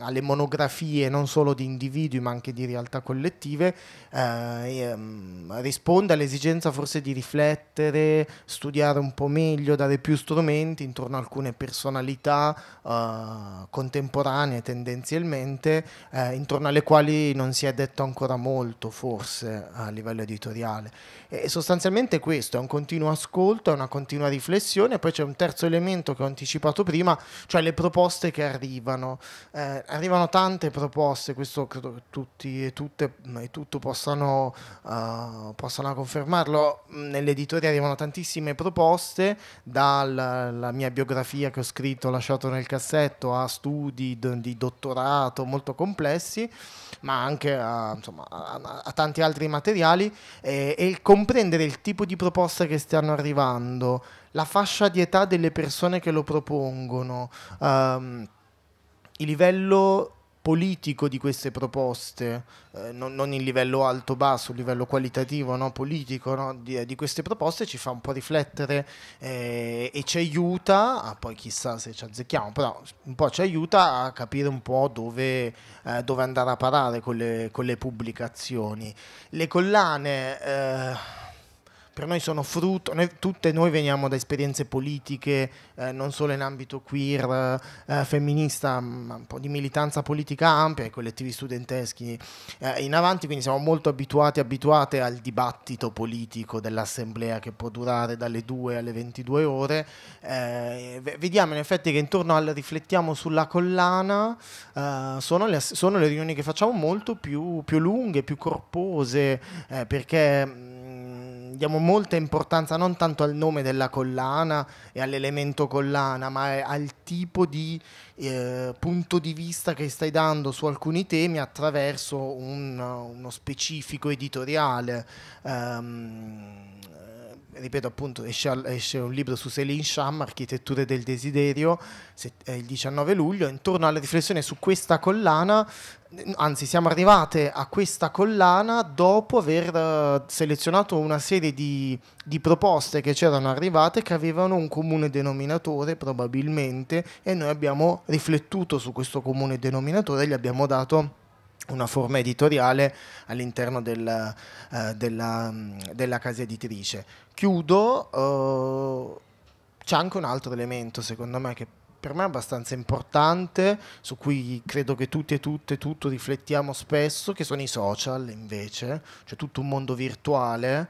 alle monografie non solo di individui ma anche di realtà collettive, eh, ehm, risponde all'esigenza forse di riflettere, studiare un po' meglio, dare più strumenti intorno a alcune personalità eh, contemporanee tendenzialmente, eh, intorno alle quali non si è detto ancora molto forse a livello editoriale. E sostanzialmente questo è un continuo ascolto, è una continua riflessione, poi c'è un terzo elemento che ho anticipato prima, cioè le proposte che arrivano italiano. Eh, arrivano tante proposte, questo credo che tutti e tutte mm, e tutto possano, uh, possano confermarlo. Mm, Nell'editoria arrivano tantissime proposte, dalla mia biografia che ho scritto, lasciato nel cassetto, a studi di dottorato molto complessi, ma anche a, insomma, a, a tanti altri materiali eh, e il comprendere il tipo di proposta che stanno arrivando la fascia di età delle persone che lo propongono. Um, il livello politico di queste proposte, eh, non, non, il livello alto-basso, il livello qualitativo, no? politico no? Di, di, queste proposte ci fa un po' riflettere eh, e ci aiuta, ah, poi chissà se ci azzecchiamo, però un po' ci aiuta a capire un po' dove, eh, dove andare a parare con le, con le pubblicazioni. Le collane eh, per noi sono frutto, noi, tutte noi veniamo da esperienze politiche, eh, non solo in ambito queer, eh, femminista, ma un po' di militanza politica ampia, i collettivi studenteschi eh, in avanti, quindi siamo molto abituati, abituate al dibattito politico dell'assemblea che può durare dalle 2 alle 22 ore. Eh, vediamo in effetti che intorno al riflettiamo sulla collana eh, sono le, sono, le, riunioni che facciamo molto più, più lunghe, più corpose, eh, perché diamo molta importanza non tanto al nome della collana e all'elemento collana, ma al tipo di eh, punto di vista che stai dando su alcuni temi attraverso un, uno specifico editoriale. Um, ripeto appunto esce, esce, un libro su Selin Sham Architetture del desiderio se, eh, il 19 luglio intorno alla riflessione su questa collana anzi siamo arrivate a questa collana dopo aver uh, selezionato una serie di, di proposte che c'erano arrivate che avevano un comune denominatore probabilmente e noi abbiamo riflettuto su questo comune denominatore e gli abbiamo dato una forma editoriale all'interno del, eh, della, mm, della, casa editrice. Chiudo, eh, c'è anche un altro elemento secondo me che per me è abbastanza importante, su cui credo che tutti e tutte tutto riflettiamo spesso, che sono i social invece, cioè tutto un mondo virtuale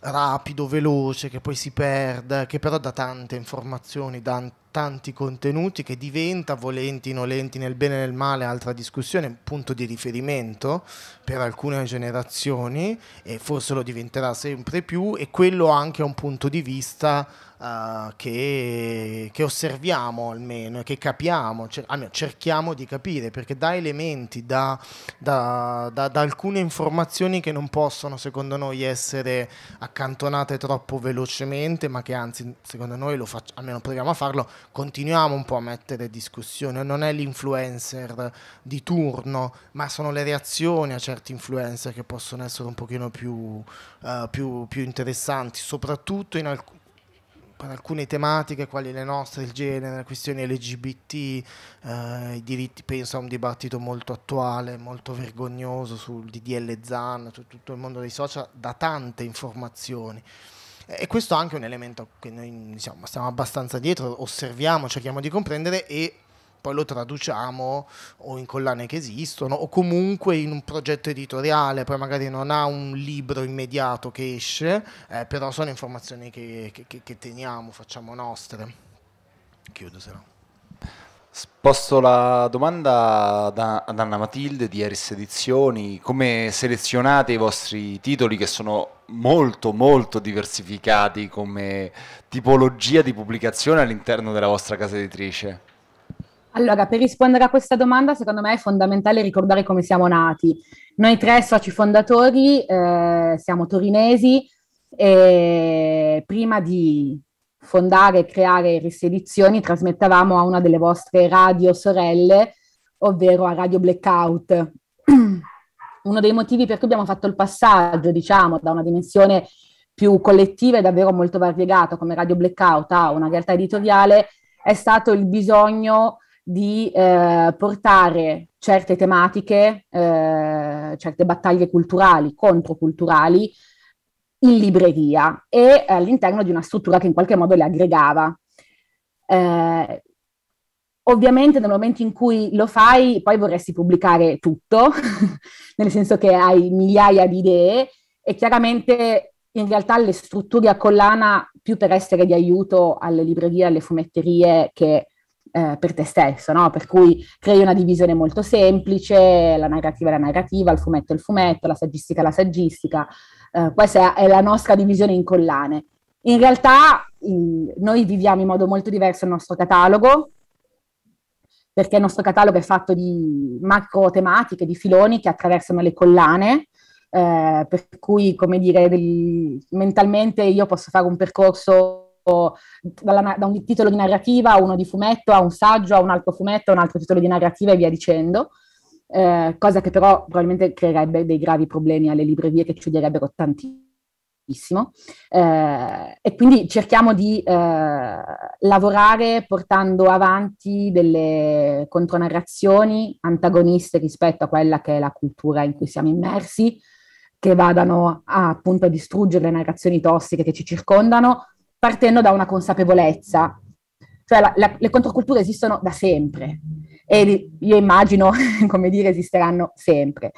rapido, veloce, che poi si perde, che però dà tante informazioni, dan tanti contenuti che diventa, volenti, nolenti, nel bene e nel male, altra discussione, punto di riferimento per alcune generazioni e forse lo diventerà sempre più e quello anche è un punto di vista uh, che, che, osserviamo almeno, che capiamo, cer- cioè, almeno cerchiamo di capire perché dà elementi, da, dà, dà, dà alcune informazioni che non possono secondo noi essere accantonate troppo velocemente ma che anzi secondo noi lo facciamo, almeno proviamo a farlo, continuiamo un po' a mettere discussione, non è l'influencer di turno, ma sono le reazioni a certi influencer che possono essere un pochino più, uh, più, più interessanti, soprattutto in alcuni per alcune tematiche quali le nostre, il genere, le questioni LGBT, eh, i diritti, penso a un dibattito molto attuale, molto vergognoso sul DDL ZAN, tutto il mondo dei social, da tante informazioni. E questo è anche un elemento che noi diciamo, stiamo abbastanza dietro, osserviamo, cerchiamo di comprendere e poi lo traduciamo o in collane che esistono o comunque in un progetto editoriale, poi magari non ha un libro immediato che esce, eh, però sono informazioni che, che, che teniamo, facciamo nostre. Chiudo se no. Sposto la domanda ad Anna Matilde di Eris Edizioni, come selezionate i vostri titoli che sono molto molto diversificati come tipologia di pubblicazione all'interno della vostra casa editrice? Allora, per rispondere a questa domanda, secondo me è fondamentale ricordare come siamo nati. Noi tre soci fondatori eh, siamo torinesi e prima di fondare e creare risedizioni, trasmettavamo a una delle vostre radio sorelle, ovvero a Radio Blackout. (clears throat) Uno dei motivi per cui abbiamo fatto il passaggio, diciamo, da una dimensione più collettiva e davvero molto variegata come Radio Blackout a una realtà editoriale è stato il bisogno di eh, portare certe tematiche, eh, certe battaglie culturali, controculturali, in libreria e all'interno di una struttura che in qualche modo le aggregava. Eh, ovviamente nel momento in cui lo fai, poi vorresti pubblicare tutto, (laughs) nel senso che hai migliaia di idee e chiaramente in realtà le strutture a collana più per essere di aiuto alle librerie, alle fumetterie che eh, per te stesso, no? per cui crei una divisione molto semplice, la narrativa è la narrativa, il fumetto è il fumetto, la saggistica è la saggistica, eh, questa è la nostra divisione in collane. In realtà in, noi viviamo in modo molto diverso il nostro catalogo, perché il nostro catalogo è fatto di macro tematiche, di filoni che attraversano le collane, eh, per cui, come dire, del, mentalmente io posso fare un percorso dalla, da un titolo di narrativa a uno di fumetto, a un saggio, a un altro fumetto, a un altro titolo di narrativa e via dicendo. Eh, cosa che però probabilmente creerebbe dei gravi problemi alle librerie che chiuderebbero tantissimo. Eh, e quindi cerchiamo di eh, lavorare portando avanti delle contronarrazioni antagoniste rispetto a quella che è la cultura in cui siamo immersi, che vadano a, appunto a distruggere le narrazioni tossiche che ci circondano, partendo da una consapevolezza. Cioè la, la, le controculture esistono da sempre e io immagino, (laughs) come dire, esisteranno sempre.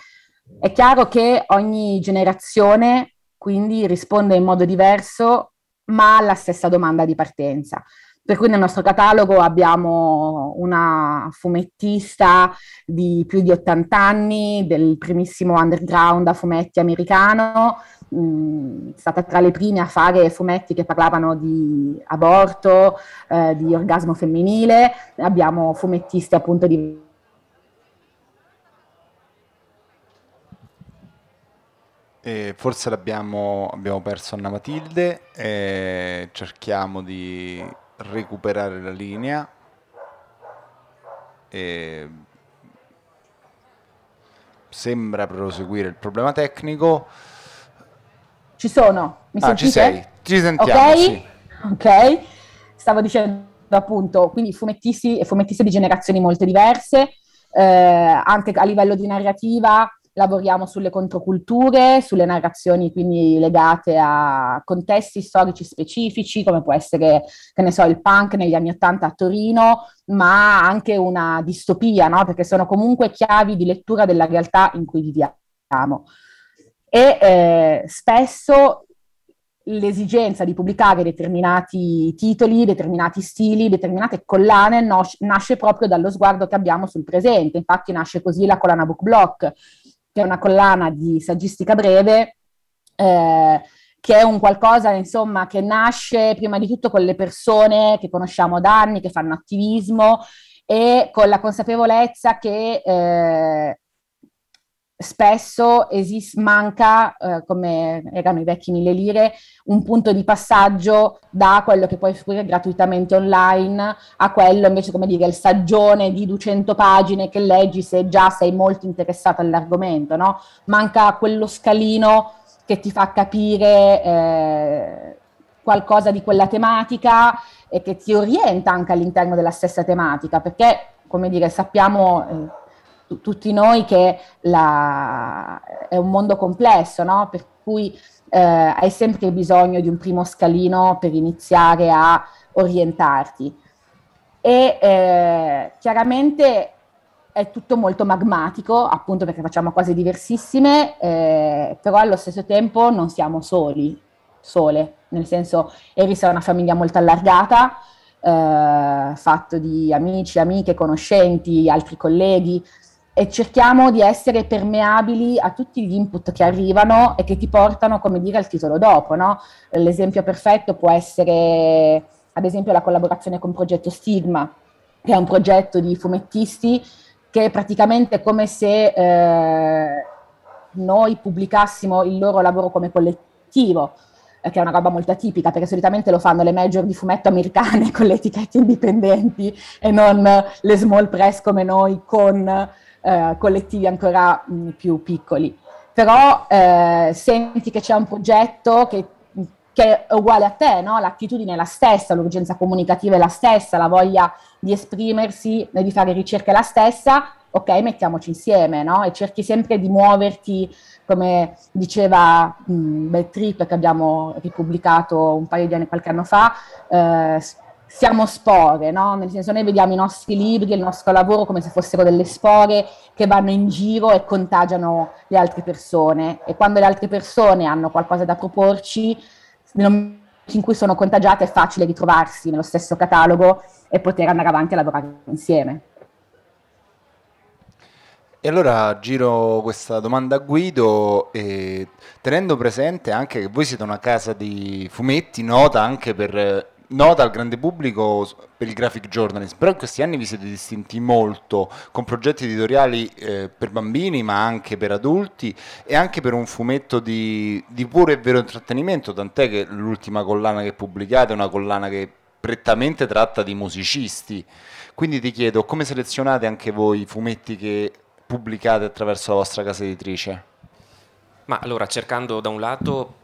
È chiaro che ogni generazione quindi risponde in modo diverso, ma alla stessa domanda di partenza. Per cui nel nostro catalogo abbiamo una fumettista di più di 80 anni, del primissimo underground a fumetti americano, mh, stata tra le prime a fare fumetti che parlavano di aborto, eh, di orgasmo femminile, abbiamo fumettisti appunto di... E forse l'abbiamo abbiamo perso Anna Matilde, e cerchiamo di recuperare la linea. E sembra proseguire il problema tecnico. Ci sono? Mi ah, sentite? ci sei, ci sentiamo. Ok, sì. ok. Stavo dicendo appunto, quindi fumettisti e fumettiste di generazioni molto diverse, eh, anche a livello di narrativa lavoriamo sulle controculture, sulle narrazioni quindi legate a contesti storici specifici, come può essere, che ne so, il punk negli anni Ottanta a Torino, ma anche una distopia, no? perché sono comunque chiavi di lettura della realtà in cui viviamo e eh, spesso l'esigenza di pubblicare determinati titoli, determinati stili, determinate collane nos- nasce proprio dallo sguardo che abbiamo sul presente. Infatti nasce così la collana Book Block, che è una collana di saggistica breve. Eh, che è un qualcosa insomma che nasce prima di tutto con le persone che conosciamo da anni, che fanno attivismo e con la consapevolezza che eh, spesso esiste, manca, eh, come erano i vecchi mille lire, un punto di passaggio da quello che puoi fruire gratuitamente online a quello invece, come dire, il saggione di 200 pagine che leggi se già sei molto interessato all'argomento, no? Manca quello scalino che ti fa capire... Eh, qualcosa di quella tematica e che ti orienta anche all'interno della stessa tematica, perché, come dire, sappiamo, eh, tutti noi che la, è un mondo complesso, no? per cui eh, hai sempre bisogno di un primo scalino per iniziare a orientarti. E eh, chiaramente è tutto molto magmatico, appunto perché facciamo cose diversissime, eh, però allo stesso tempo non siamo soli, sole, nel senso Eris è una famiglia molto allargata, eh, fatto di amici, amiche, conoscenti, altri colleghi, e cerchiamo di essere permeabili a tutti gli input che arrivano e che ti portano, come dire, al titolo dopo. No? L'esempio perfetto può essere, ad esempio, la collaborazione con Progetto Stigma, che è un progetto di fumettisti che praticamente è come se eh, noi pubblicassimo il loro lavoro come collettivo eh, che è una roba molto atipica, perché solitamente lo fanno le major di fumetto americane (laughs) con le etichette indipendenti e non le small press come noi con eh, collettivi ancora mh, mm, più piccoli. Però eh, senti che c'è un progetto che, che è uguale a te, no? l'attitudine è la stessa, l'urgenza comunicativa è la stessa, la voglia di esprimersi e di fare ricerca è la stessa, ok, mettiamoci insieme, no? E cerchi sempre di muoverti, come diceva mh, mm, Bel Trip che abbiamo ripubblicato un paio di anni, qualche anno fa, eh, siamo spore, no? Nel senso noi vediamo i nostri libri, il nostro lavoro come se fossero delle spore che vanno in giro e contagiano le altre persone e quando le altre persone hanno qualcosa da proporci, nel momento in cui sono contagiate è facile ritrovarsi nello stesso catalogo e poter andare avanti a lavorare insieme. E allora giro questa domanda a Guido, eh, tenendo presente anche che voi siete una casa di fumetti nota anche per nota al grande pubblico per il graphic journalism, però in questi anni vi siete distinti molto con progetti editoriali eh, per bambini ma anche per adulti e anche per un fumetto di, di puro e vero intrattenimento, tant'è che l'ultima collana che pubblicate è una collana che prettamente tratta di musicisti, quindi ti chiedo come selezionate anche voi i fumetti che pubblicate attraverso la vostra casa editrice? Ma allora cercando da un lato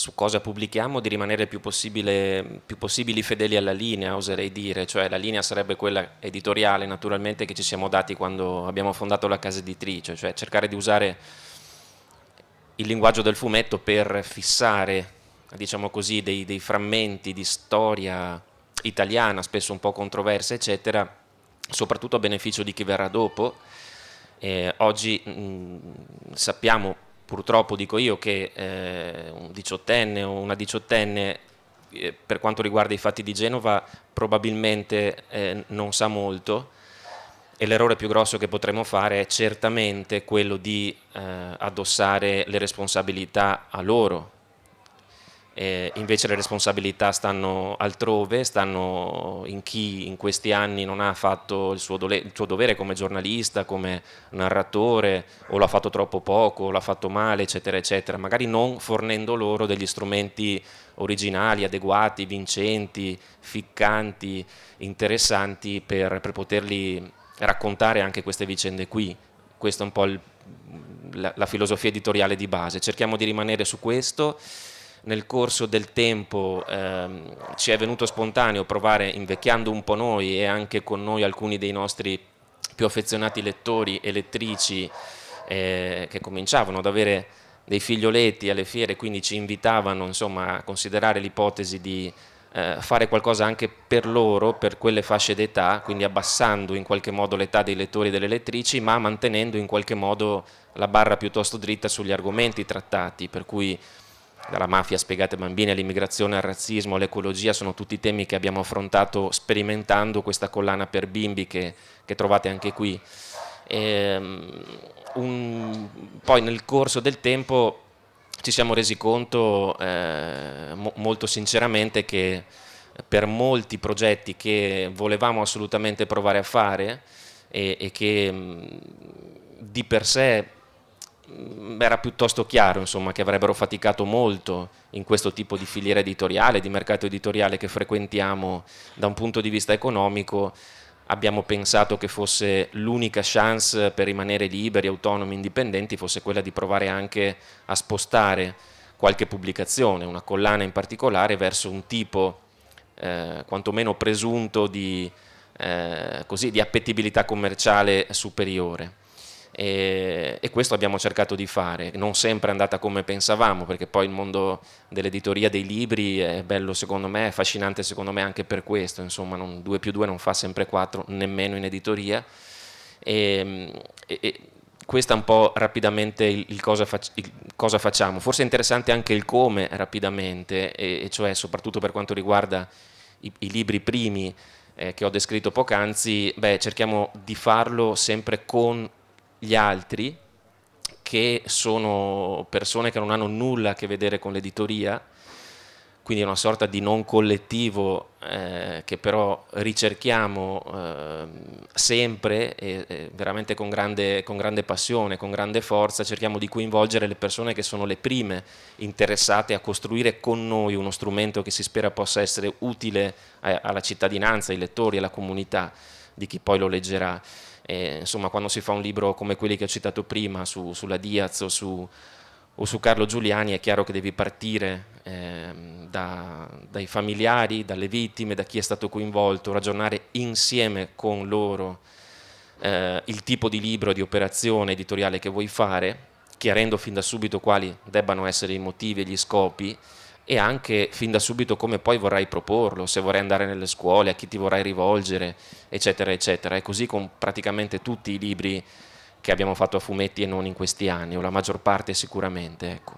su cosa pubblichiamo di rimanere più, più, possibili fedeli alla linea, oserei dire, cioè la linea sarebbe quella editoriale naturalmente che ci siamo dati quando abbiamo fondato la casa editrice, cioè cercare di usare il linguaggio del fumetto per fissare, diciamo così, dei, dei frammenti di storia italiana, spesso un po' controversa, eccetera, soprattutto a beneficio di chi verrà dopo. Eh, oggi mh, mm, sappiamo purtroppo dico io che eh, un diciottenne o una diciottenne eh, per quanto riguarda i fatti di Genova probabilmente eh, non sa molto e l'errore più grosso che potremmo fare è certamente quello di eh, addossare le responsabilità a loro eh, invece le responsabilità stanno altrove, stanno in chi in questi anni non ha fatto il suo, il suo dovere come giornalista, come narratore, o l'ha fatto troppo poco, o l'ha fatto male, eccetera, eccetera, magari non fornendo loro degli strumenti originali, adeguati, vincenti, ficcanti, interessanti per, per poterli raccontare anche queste vicende qui. Questa è un po' il, la, la filosofia editoriale di base. Cerchiamo di rimanere su questo nel corso del tempo ehm, ci è venuto spontaneo provare, invecchiando un po' noi e anche con noi alcuni dei nostri più affezionati lettori e lettrici eh, che cominciavano ad avere dei figlioletti alle fiere, quindi ci invitavano insomma, a considerare l'ipotesi di eh, fare qualcosa anche per loro, per quelle fasce d'età, quindi abbassando in qualche modo l'età dei lettori e delle lettrici, ma mantenendo in qualche modo la barra piuttosto dritta sugli argomenti trattati, per cui dalla mafia spiegate ai bambini all'immigrazione, al razzismo, all'ecologia, sono tutti temi che abbiamo affrontato sperimentando questa collana per bimbi che, che trovate anche qui. E, ehm, un, poi nel corso del tempo ci siamo resi conto eh, mo, molto sinceramente che per molti progetti che volevamo assolutamente provare a fare e, e che mh, di per sé Mm, era piuttosto chiaro insomma, che avrebbero faticato molto in questo tipo di filiera editoriale, di mercato editoriale che frequentiamo da un punto di vista economico, abbiamo pensato che fosse l'unica chance per rimanere liberi, autonomi, indipendenti, fosse quella di provare anche a spostare qualche pubblicazione, una collana in particolare, verso un tipo eh, quantomeno presunto di, eh, così, di appetibilità commerciale superiore. E, e, questo abbiamo cercato di fare, non sempre è andata come pensavamo, perché poi il mondo dell'editoria dei libri è bello secondo me, è affascinante secondo me anche per questo, insomma non, 2 più 2 non fa sempre 4, nemmeno in editoria. E, e, questa è un po' rapidamente il, il, cosa fac, il, cosa facciamo, forse è interessante anche il come rapidamente, e, cioè soprattutto per quanto riguarda i, i libri primi, eh, che ho descritto poc'anzi, beh, cerchiamo di farlo sempre con gli altri, che sono persone che non hanno nulla a che vedere con l'editoria, quindi è una sorta di non collettivo eh, che però ricerchiamo eh, sempre e, e veramente con grande, con grande, passione, con grande forza, cerchiamo di coinvolgere le persone che sono le prime interessate a costruire con noi uno strumento che si spera possa essere utile eh, alla cittadinanza, ai lettori, alla comunità di chi poi lo leggerà. E, insomma, quando si fa un libro come quelli che ho citato prima su, sulla Diaz o su, o su, Carlo Giuliani, è chiaro che devi partire eh, da, dai familiari, dalle vittime, da chi è stato coinvolto, ragionare insieme con loro eh, il tipo di libro, di operazione editoriale che vuoi fare, chiarendo fin da subito quali debbano essere i motivi e gli scopi e anche fin da subito come poi vorrai proporlo, se vorrai andare nelle scuole, a chi ti vorrai rivolgere, eccetera, eccetera. È così con praticamente tutti i libri che abbiamo fatto a fumetti e non in questi anni, o la maggior parte sicuramente. Ecco.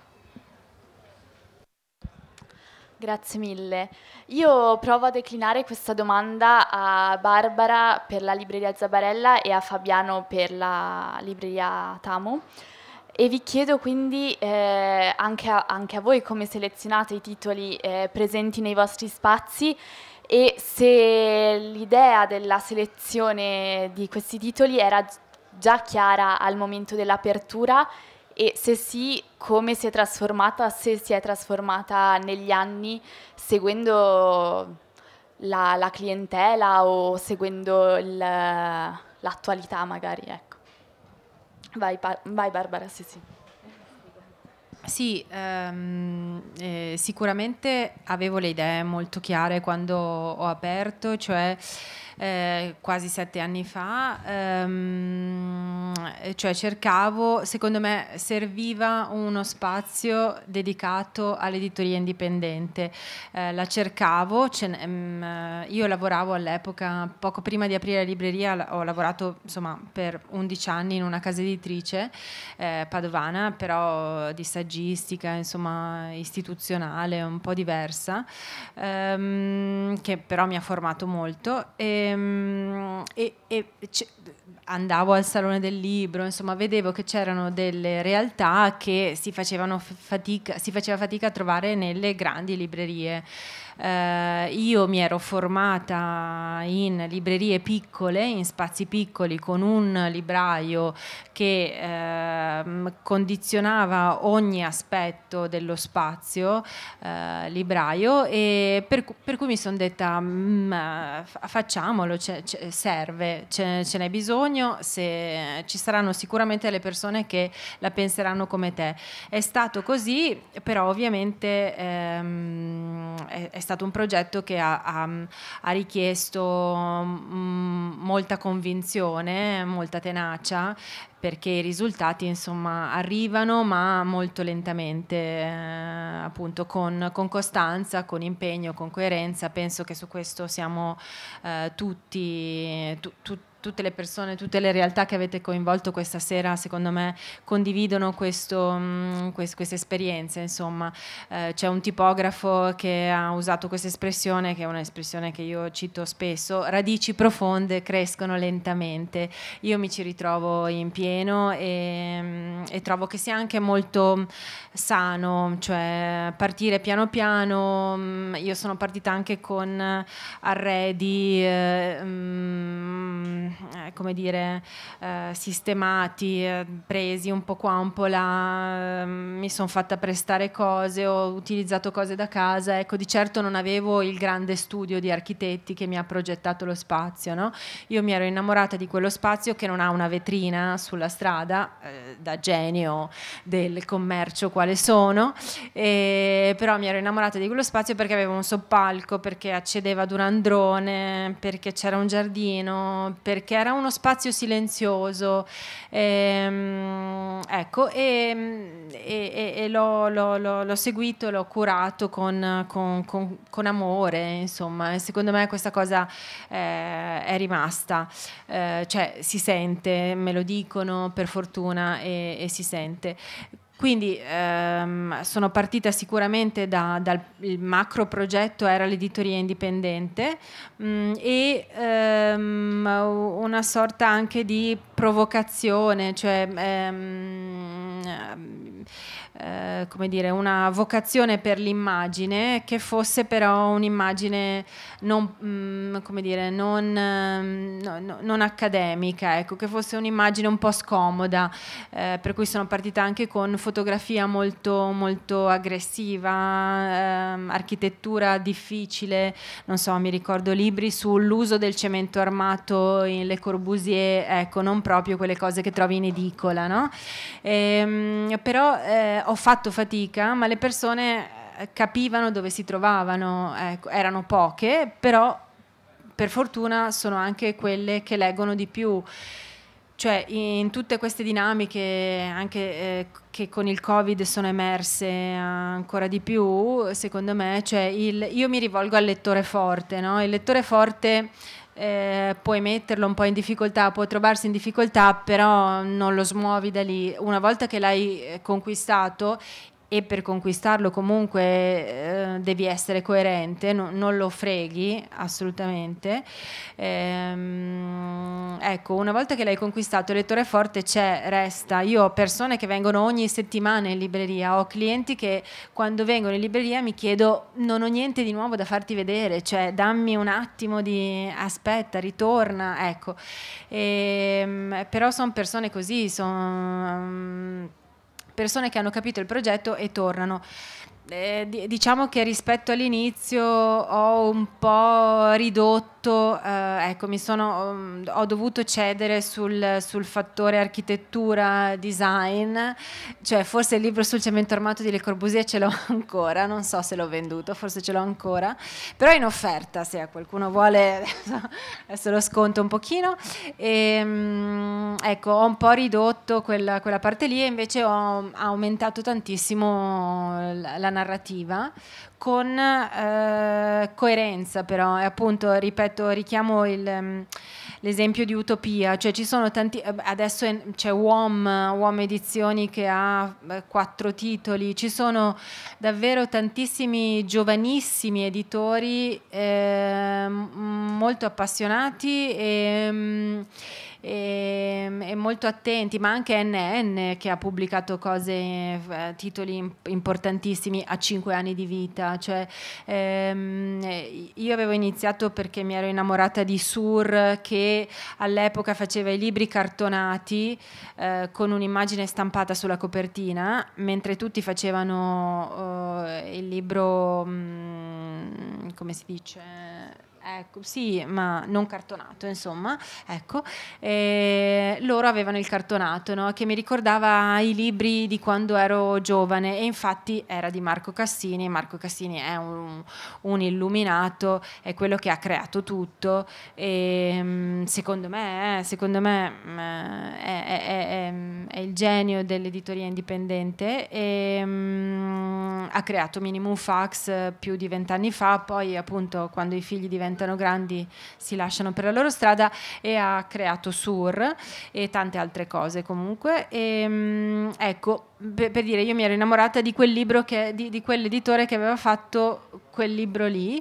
Grazie mille. Io provo a declinare questa domanda a Barbara per la libreria Zabarella e a Fabiano per la libreria Tamo. E vi chiedo quindi eh, anche, a, anche, a, voi come selezionate i titoli eh, presenti nei vostri spazi e se l'idea della selezione di questi titoli era già chiara al momento dell'apertura e se sì, come si è trasformata, se si è trasformata negli anni seguendo la, la clientela o seguendo l'attualità magari. Ecco. Vai, vai Barbara, sì sì. Sì, ehm, eh, sicuramente avevo le idee molto chiare quando ho aperto, cioè eh, quasi sette anni fa, ehm, eh, cioè cercavo, secondo me serviva uno spazio dedicato all'editoria indipendente, eh, la cercavo, ce ehm, io lavoravo all'epoca, poco prima di aprire la libreria, ho lavorato insomma, per 11 anni in una casa editrice eh, padovana, però di saggistica, insomma istituzionale, un po' diversa, ehm, che però mi ha formato molto. E, Ehm, e, e, e andavo al salone del libro, insomma vedevo che c'erano delle realtà che si, fatica, si faceva fatica a trovare nelle grandi librerie. Eh, io mi ero formata in librerie piccole, in spazi piccoli, con un libraio che eh, condizionava ogni aspetto dello spazio eh, libraio e per, per cui mi sono detta mm, eh, facciamolo, c- c- serve, c- ce n'è bisogno, se ci saranno sicuramente le persone che la penseranno come te. È stato così, però ovviamente ehm, è, è stato un progetto che ha, ha, mm, ha richiesto mh, mm, molta convinzione, molta tenacia, perché i risultati insomma arrivano ma molto lentamente, eh, appunto con, con, costanza, con impegno, con coerenza. Penso che su questo siamo eh, tutti, tu, tu, tutte le persone, tutte le realtà che avete coinvolto questa sera, secondo me, condividono questo, mh, mm, quest, queste esperienze. Insomma, eh, c'è un tipografo che ha usato questa espressione, che è un'espressione che io cito spesso: radici profonde crescono lentamente. Io mi ci ritrovo in pieno e, mm, e trovo che sia anche molto sano, cioè partire piano piano. Mm, io sono partita anche con arredi. Eh, mh, eh, come dire, eh, sistemati, eh, presi un po' qua, un po' là, ehm, mi sono fatta prestare cose, ho utilizzato cose da casa, ecco di certo non avevo il grande studio di architetti che mi ha progettato lo spazio, no? io mi ero innamorata di quello spazio che non ha una vetrina sulla strada, eh, da genio del commercio quale sono, e, però mi ero innamorata di quello spazio perché avevo un soppalco, perché accedeva ad un androne, perché c'era un giardino, perché perché era uno spazio silenzioso. Ehm, ecco, e, e, e l'ho, l'ho, l'ho, seguito, l'ho curato con, con, con, con, amore, insomma, e secondo me questa cosa eh, è rimasta, eh, cioè si sente, me lo dicono per fortuna e, e si sente. Quindi ehm, sono partita sicuramente da, dal macro progetto era l'editoria indipendente mh, mm, e ehm, una sorta anche di provocazione, cioè ehm, eh, come dire, una vocazione per l'immagine che fosse però un'immagine non, mm, come dire, non, mm, no, no, non accademica, ecco, che fosse un'immagine un po' scomoda, eh, per cui sono partita anche con fotografia molto, molto aggressiva, ehm, architettura difficile, non so, mi ricordo libri sull'uso del cemento armato in Le Corbusier, ecco, non proprio quelle cose che trovi in edicola, no? Ehm, però eh, eh, ho fatto fatica, ma le persone eh, capivano dove si trovavano, ecco, erano poche, però per fortuna sono anche quelle che leggono di più. Cioè, in tutte queste dinamiche, anche eh, che con il Covid sono emerse ancora di più, secondo me, cioè il, io mi rivolgo al lettore forte, no? Il lettore forte eh, puoi metterlo un po' in difficoltà, può trovarsi in difficoltà, però non lo smuovi da lì. Una volta che l'hai eh, conquistato e per conquistarlo comunque eh, devi essere coerente, no, non lo freghi assolutamente. Ehm, ecco, una volta che l'hai conquistato, il lettore forte c'è, resta. Io ho persone che vengono ogni settimana in libreria, ho clienti che quando vengono in libreria mi chiedo non ho niente di nuovo da farti vedere, cioè dammi un attimo di aspetta, ritorna, ecco. Ehm, però sono persone così, sono... Um, persone che hanno capito il progetto e tornano. Eh, diciamo che rispetto all'inizio ho un po' ridotto fatto, eh, ecco, mi sono, mm, ho dovuto cedere sul, sul, fattore architettura, design, cioè forse il libro sul cemento armato di Le Corbusier ce l'ho (laughs) ancora, non so se l'ho venduto, forse ce l'ho ancora, però in offerta se qualcuno vuole, (laughs) adesso lo sconto un pochino. E, ehm, ecco, ho un po' ridotto quella, quella parte lì e invece ho aumentato tantissimo la narrativa con eh, coerenza però, e appunto ripeto, richiamo il mm, l'esempio di Utopia, cioè ci sono tanti, eh, adesso c'è Uom, Uom Edizioni che ha quattro titoli, ci sono davvero tantissimi giovanissimi editori eh, molto appassionati e, mm, e, ehm, e, molto attenti, ma anche NN che ha pubblicato cose, eh, titoli importantissimi a 5 anni di vita. Cioè, ehm, io avevo iniziato perché mi ero innamorata di Sur che all'epoca faceva i libri cartonati eh, con un'immagine stampata sulla copertina, mentre tutti facevano eh, il libro, mh, mm, come si dice? Ecco, sì, ma non cartonato, insomma. Ecco, e eh, loro avevano il cartonato, no? che mi ricordava i libri di quando ero giovane e infatti era di Marco Cassini. Marco Cassini è un, un illuminato, è quello che ha creato tutto e ehm, secondo me, eh, secondo me mm, è, è, è, è il genio dell'editoria indipendente e um, ha creato Minimum Fax eh, più di vent'anni fa, poi appunto quando i figli diventano diventano grandi, si lasciano per la loro strada e ha creato Sur e tante altre cose comunque. E, ehm, ecco, per, dire, io mi ero innamorata di quel libro che, di, di quell'editore che aveva fatto quel libro lì,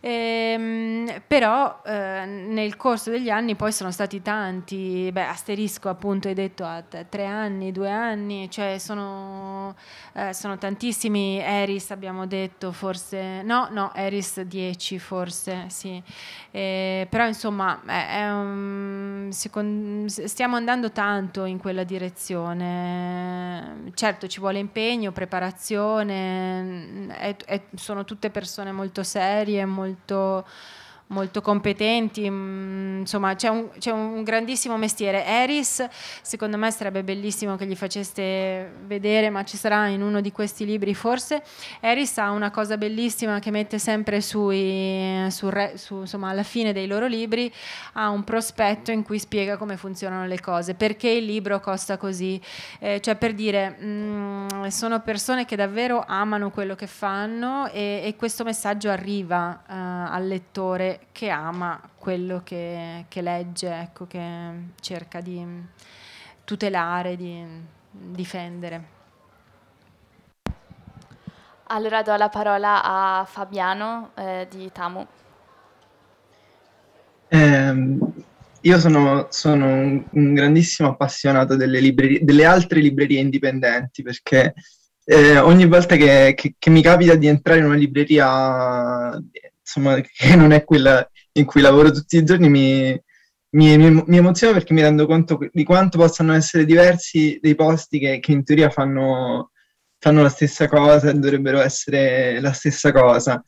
ehm, però eh, nel corso degli anni poi sono stati tanti, beh, asterisco appunto hai detto a tre anni, due anni, cioè sono, eh, sono tantissimi, Eris abbiamo detto forse, no, no, Eris 10 forse, sì, eh, però insomma un, secondo, stiamo andando tanto in quella direzione certo ci vuole impegno, preparazione, è, è, sono tutte persone molto serie, molto molto competenti, mh, mm, insomma c'è un, un, grandissimo mestiere. Eris, secondo me sarebbe bellissimo che gli faceste vedere, ma ci sarà in uno di questi libri forse. Eris ha una cosa bellissima che mette sempre sui, su, su, insomma, alla fine dei loro libri, ha un prospetto in cui spiega come funzionano le cose, perché il libro costa così. Eh, cioè per dire, mh, mm, sono persone che davvero amano quello che fanno e, e questo messaggio arriva uh, al lettore che ama quello che, che legge, ecco, che cerca di tutelare, di difendere. Allora do la parola a Fabiano eh, di Tamu. Eh, io sono, sono un, un, grandissimo appassionato delle, librerie, delle, altre librerie indipendenti perché eh, ogni volta che, che, che, mi capita di entrare in una libreria insomma, (laughs) che non è quella in cui lavoro tutti i giorni, mi, mi, mi, emoziona perché mi rendo conto di quanto possano essere diversi dei posti che, che in teoria fanno, fanno, la stessa cosa e dovrebbero essere la stessa cosa.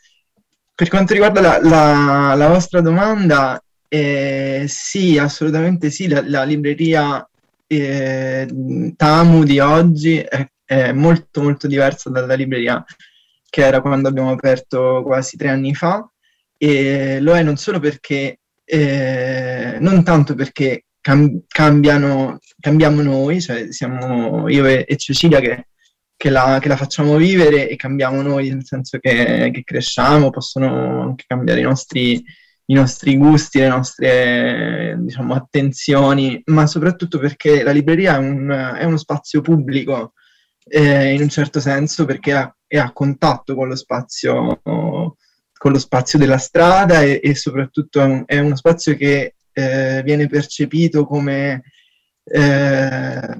Per quanto riguarda la, la, la vostra domanda, eh, sì, assolutamente sì, la, la libreria eh, Tamu di oggi è, è molto molto diversa dalla libreria che era quando abbiamo aperto quasi tre anni fa, e lo è non solo perché, eh, non tanto perché cam- cambiano, cambiamo noi, cioè siamo io e, e Cecilia che, che, la, che, la, facciamo vivere e cambiamo noi, nel senso che, che cresciamo, possono anche cambiare i nostri, i nostri gusti, le nostre diciamo, attenzioni, ma soprattutto perché la libreria è, un, è uno spazio pubblico eh, in un certo senso perché ha, è a contatto con lo spazio, con lo spazio della strada e, e soprattutto è, un, è, uno spazio che eh, viene percepito come eh,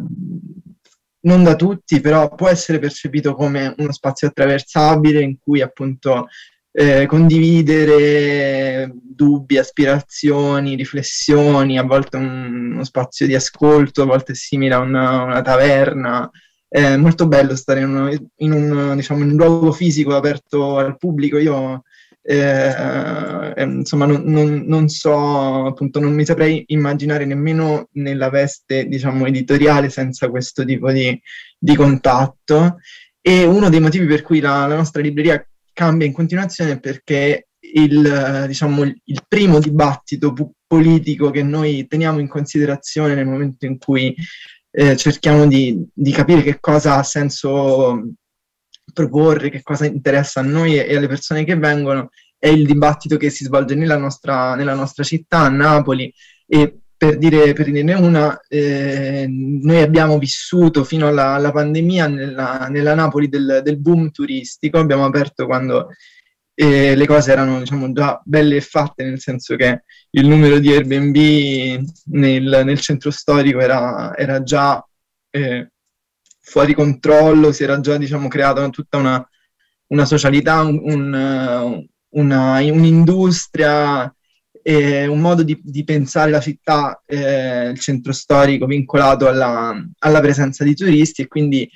non da tutti, però può essere percepito come uno spazio attraversabile in cui appunto eh, condividere dubbi, aspirazioni, riflessioni, a volte un, uno spazio di ascolto, a volte simile a una, una taverna, è molto bello stare in, in, un, diciamo, in un, luogo fisico aperto al pubblico. Io eh, eh, insomma non, non, non, so, appunto, non mi saprei immaginare nemmeno nella veste diciamo, editoriale senza questo tipo di, di contatto. E uno dei motivi per cui la, la nostra libreria cambia in continuazione è perché il, diciamo, il, primo dibattito politico che noi teniamo in considerazione nel momento in cui eh, cerchiamo di, di, capire che cosa ha senso proporre, che cosa interessa a noi e, e alle persone che vengono, è il dibattito che si svolge nella nostra, nella nostra città, a Napoli, e per, dire, per dirne una, eh, noi abbiamo vissuto fino alla, alla pandemia nella, nella Napoli del, del, boom turistico, abbiamo aperto quando e le cose erano diciamo, già belle fatte, nel senso che il numero di Airbnb nel, nel centro storico era, era già eh, fuori controllo, si era già diciamo, creata tutta una, una socialità, un, un, una, un'industria, eh, un modo di, di, pensare la città, eh, il centro storico vincolato alla, alla presenza di turisti e quindi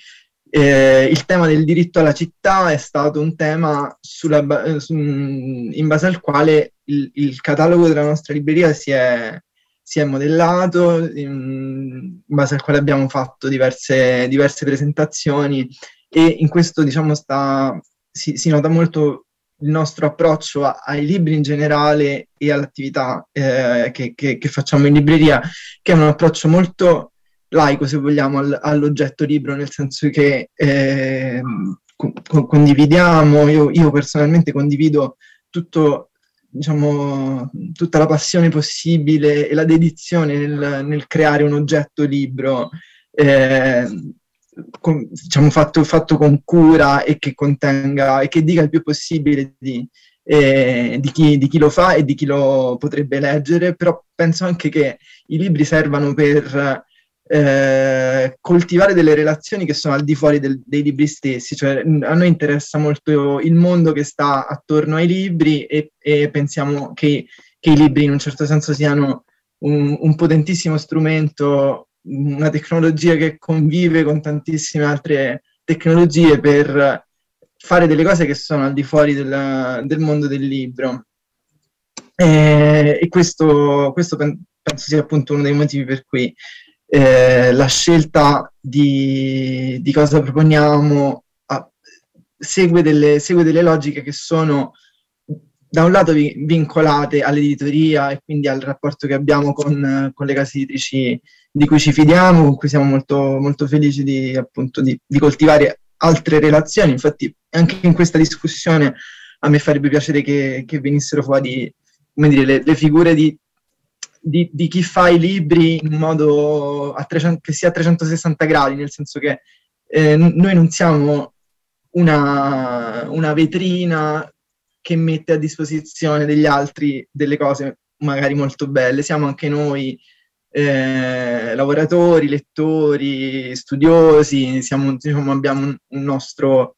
eh, il tema del diritto alla città è stato un tema sulla, eh, su, mm, in base al quale il, il, catalogo della nostra libreria si è, si è modellato, in, base al quale abbiamo fatto diverse, diverse presentazioni e in questo diciamo, sta, si, si, nota molto il nostro approccio a, ai libri in generale e all'attività eh, che, che, che facciamo in libreria, che è un approccio molto laico, se vogliamo, al, all'oggetto libro, nel senso che eh, co- condividiamo, io, io, personalmente condivido tutto, diciamo, tutta la passione possibile e la dedizione nel, nel creare un oggetto libro. Eh, con, diciamo, fatto, fatto, con cura e che contenga e che dica il più possibile di, eh, di, chi, di, chi, lo fa e di chi lo potrebbe leggere, però penso anche che i libri servano per eh, coltivare delle relazioni che sono al di fuori del, dei libri stessi, cioè a noi interessa molto il mondo che sta attorno ai libri e, e pensiamo che, che, i libri in un certo senso siano un, un, potentissimo strumento, una tecnologia che convive con tantissime altre tecnologie per fare delle cose che sono al di fuori del, del mondo del libro. Eh, e, questo, questo penso sia appunto uno dei motivi per cui eh, la scelta di, di cosa proponiamo a, ah, segue, delle, segue, delle, logiche che sono da un lato vi, vincolate all'editoria e quindi al rapporto che abbiamo con, con, le case editrici di cui ci fidiamo, con cui siamo molto, molto felici di, appunto, di, di coltivare altre relazioni. Infatti anche in questa discussione a me farebbe piacere che, che venissero fuori come dire, le, le figure di di, di, chi fa i libri in modo 300, che sia a 360 gradi, nel senso che eh, noi non siamo una, una, vetrina che mette a disposizione degli altri delle cose magari molto belle, siamo anche noi eh, lavoratori, lettori, studiosi, siamo, diciamo, abbiamo un, un nostro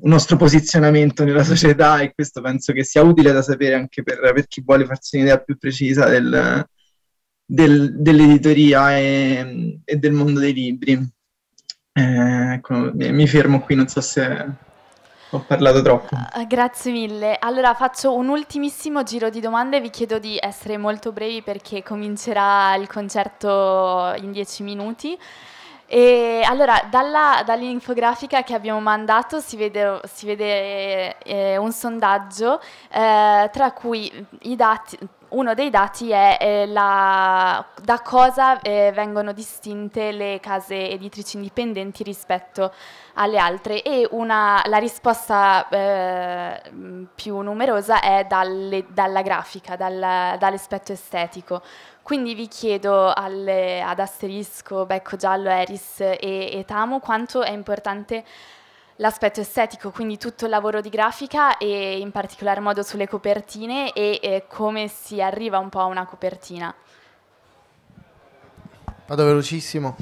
il nostro posizionamento nella società e questo penso che sia utile da sapere anche per, per chi vuole farsi un'idea più precisa del, del, dell'editoria e, e, del mondo dei libri. Eh, ecco, mi fermo qui, non so se ho parlato troppo. Eh, grazie mille. Allora faccio un ultimissimo giro di domande, vi chiedo di essere molto brevi perché comincerà il concerto in dieci minuti. E allora, dall'infografica che abbiamo mandato si vede, si vede eh, un sondaggio eh, tra cui dati, uno dei dati è eh, la, da cosa eh, vengono distinte le case editrici indipendenti rispetto alle altre e una, la risposta eh, più numerosa è dalle, dalla grafica, dal, dall'aspetto estetico. Quindi vi chiedo alle, ad asterisco, becco giallo, Eris e, e Tamo quanto è importante l'aspetto estetico, quindi tutto il lavoro di grafica e in particolar modo sulle copertine e eh, come si arriva un po' a una copertina. Vado velocissimo.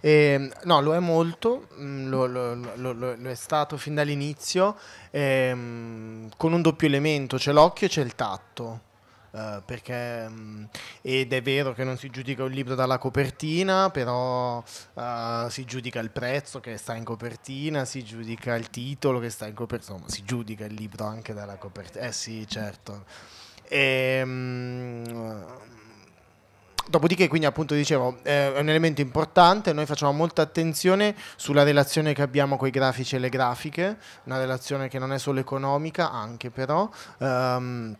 Eh, no, lo è molto, mm, lo, lo, lo, lo è stato fin dall'inizio, ehm, con un doppio elemento, c'è l'occhio e c'è il tatto eh, perché, mh, mm, ed è vero che non si giudica un libro dalla copertina, però eh, si giudica il prezzo che sta in copertina, si giudica il titolo che sta in copertina, insomma si giudica il libro anche dalla copertina. Eh sì, certo. E, ehm, Dopodiché, quindi, appunto, dicevo, eh, è un elemento importante. Noi facciamo molta attenzione sulla relazione che abbiamo con i grafici e le grafiche, una relazione che non è solo economica, anche però. Um,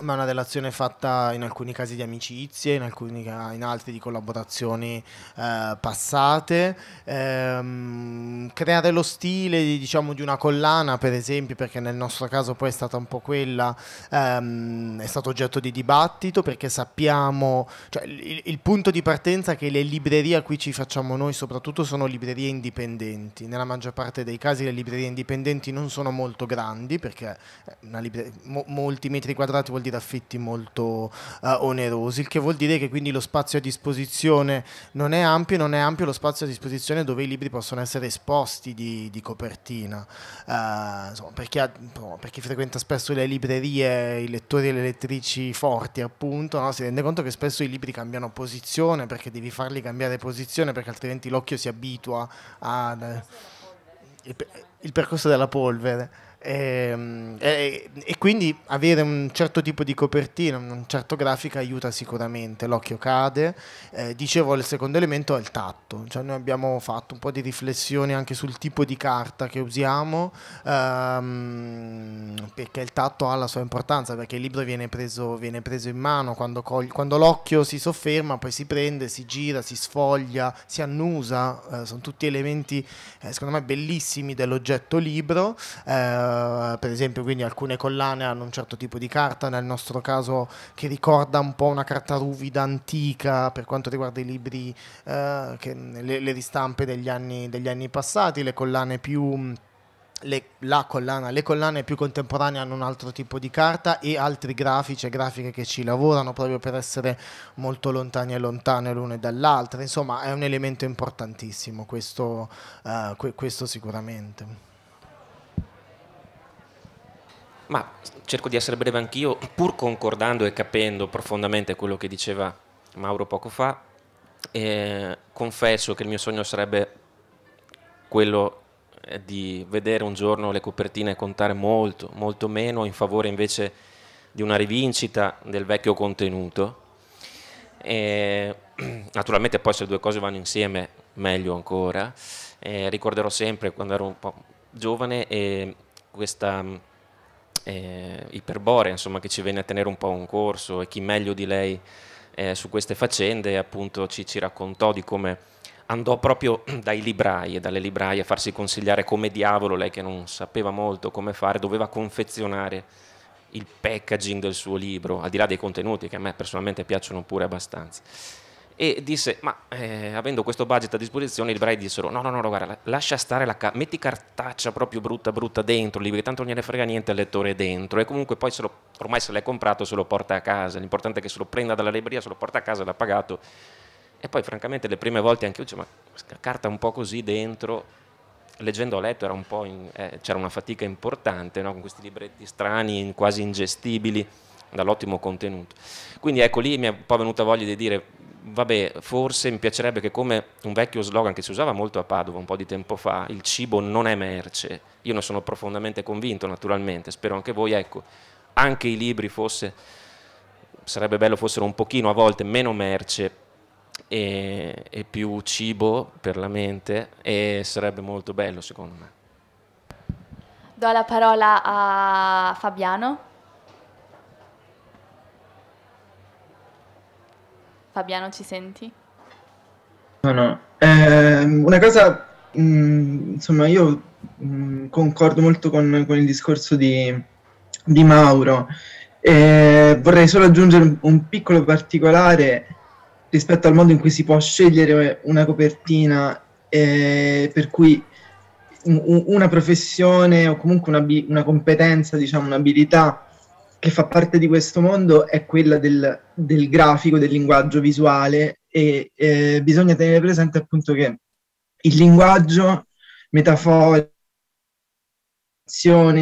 ma una relazione fatta in alcuni casi di amicizie, in, alcuni, in altri di collaborazioni eh, passate. Ehm, creare lo stile diciamo, di una collana, per esempio, perché nel nostro caso poi è stata un po' quella, ehm, è stato oggetto di dibattito perché sappiamo, cioè, il, il, punto di partenza è che le librerie a cui ci facciamo noi soprattutto sono librerie indipendenti. Nella maggior parte dei casi le librerie indipendenti non sono molto grandi perché eh, libreria, mo, molti metri quadrati vuol soldi d'affitti molto eh, onerosi, il che vuol dire che quindi lo spazio a disposizione non è ampio, non è ampio lo spazio a disposizione dove i libri possono essere esposti di, di copertina. Eh, insomma, per, chi ha, per, chi frequenta spesso le librerie, i lettori e le lettrici forti, appunto, no? si rende conto che spesso i libri cambiano posizione perché devi farli cambiare posizione perché altrimenti l'occhio si abitua al il, percorso della polvere. E, ehm, e, e, quindi avere un certo tipo di copertina, un certo grafico aiuta sicuramente, l'occhio cade. Eh, dicevo, il secondo elemento è il tatto, cioè noi abbiamo fatto un po' di riflessioni anche sul tipo di carta che usiamo, ehm, perché il tatto ha la sua importanza, perché il libro viene preso, viene preso in mano, quando, cogli, quando l'occhio si sofferma, poi si prende, si gira, si sfoglia, si annusa, eh, sono tutti elementi eh, secondo me bellissimi dell'oggetto libro. Eh, eh, per esempio quindi alcune collane hanno un certo tipo di carta, nel nostro caso che ricorda un po' una carta ruvida antica per quanto riguarda i libri, eh, che, le, le, ristampe degli anni, degli anni passati, le collane più... Le, la collana, le collane più contemporanee hanno un altro tipo di carta e altri grafici e grafiche che ci lavorano proprio per essere molto lontani e lontane l'una dall'altra. Insomma, è un elemento importantissimo, questo, uh, que, questo sicuramente. Ma cerco di essere breve anch'io, pur concordando e capendo profondamente quello che diceva Mauro poco fa, eh, confesso che il mio sogno sarebbe quello eh, di vedere un giorno le copertine contare molto, molto meno in favore invece di una rivincita del vecchio contenuto. E, (clears throat) naturalmente poi se le due cose vanno insieme meglio ancora. E, ricorderò sempre quando ero un po' giovane e questa eh, Iperbore, insomma, che ci venne a tenere un po' un corso e chi meglio di lei eh, su queste faccende appunto ci, ci, raccontò di come andò proprio (clears throat) dai librai e dalle libraie a farsi consigliare come diavolo lei che non sapeva molto come fare, doveva confezionare il packaging del suo libro, al di là dei contenuti che a me personalmente piacciono pure abbastanza e disse, ma eh, avendo questo budget a disposizione, i librai dissero, no, no, no, guarda, lascia stare la ca- metti cartaccia proprio brutta, brutta dentro il libro, che tanto non gliene frega niente al lettore dentro, e comunque poi se lo, ormai se l'hai comprato se lo porta a casa, l'importante è che se lo prenda dalla libreria, se lo porta a casa, l'ha pagato. E poi francamente le prime volte anche io dicevo, ma carta un po' così dentro, leggendo a letto un in, eh, c'era una fatica importante, no? con questi libretti strani, quasi ingestibili dall'ottimo contenuto. Quindi ecco lì mi è un po' venuta voglia di dire vabbè, forse mi piacerebbe che come un vecchio slogan che si usava molto a Padova un po' di tempo fa, il cibo non è merce, io ne sono profondamente convinto naturalmente, spero anche voi, ecco, anche i libri forse, sarebbe bello fossero un pochino a volte meno merce e, e più cibo per la mente e sarebbe molto bello secondo me. Do la parola a Fabiano. Fabiano, ci senti? No, no. Eh, una cosa, mh, mm, insomma, io mh, mm, concordo molto con, con, il discorso di, di Mauro. Eh, vorrei solo aggiungere un piccolo particolare rispetto al modo in cui si può scegliere una copertina, eh, per cui una professione o comunque una, una competenza, diciamo, un'abilità che fa parte di questo mondo è quella del, del grafico, del linguaggio visuale e eh, bisogna tenere presente appunto che il linguaggio metaforico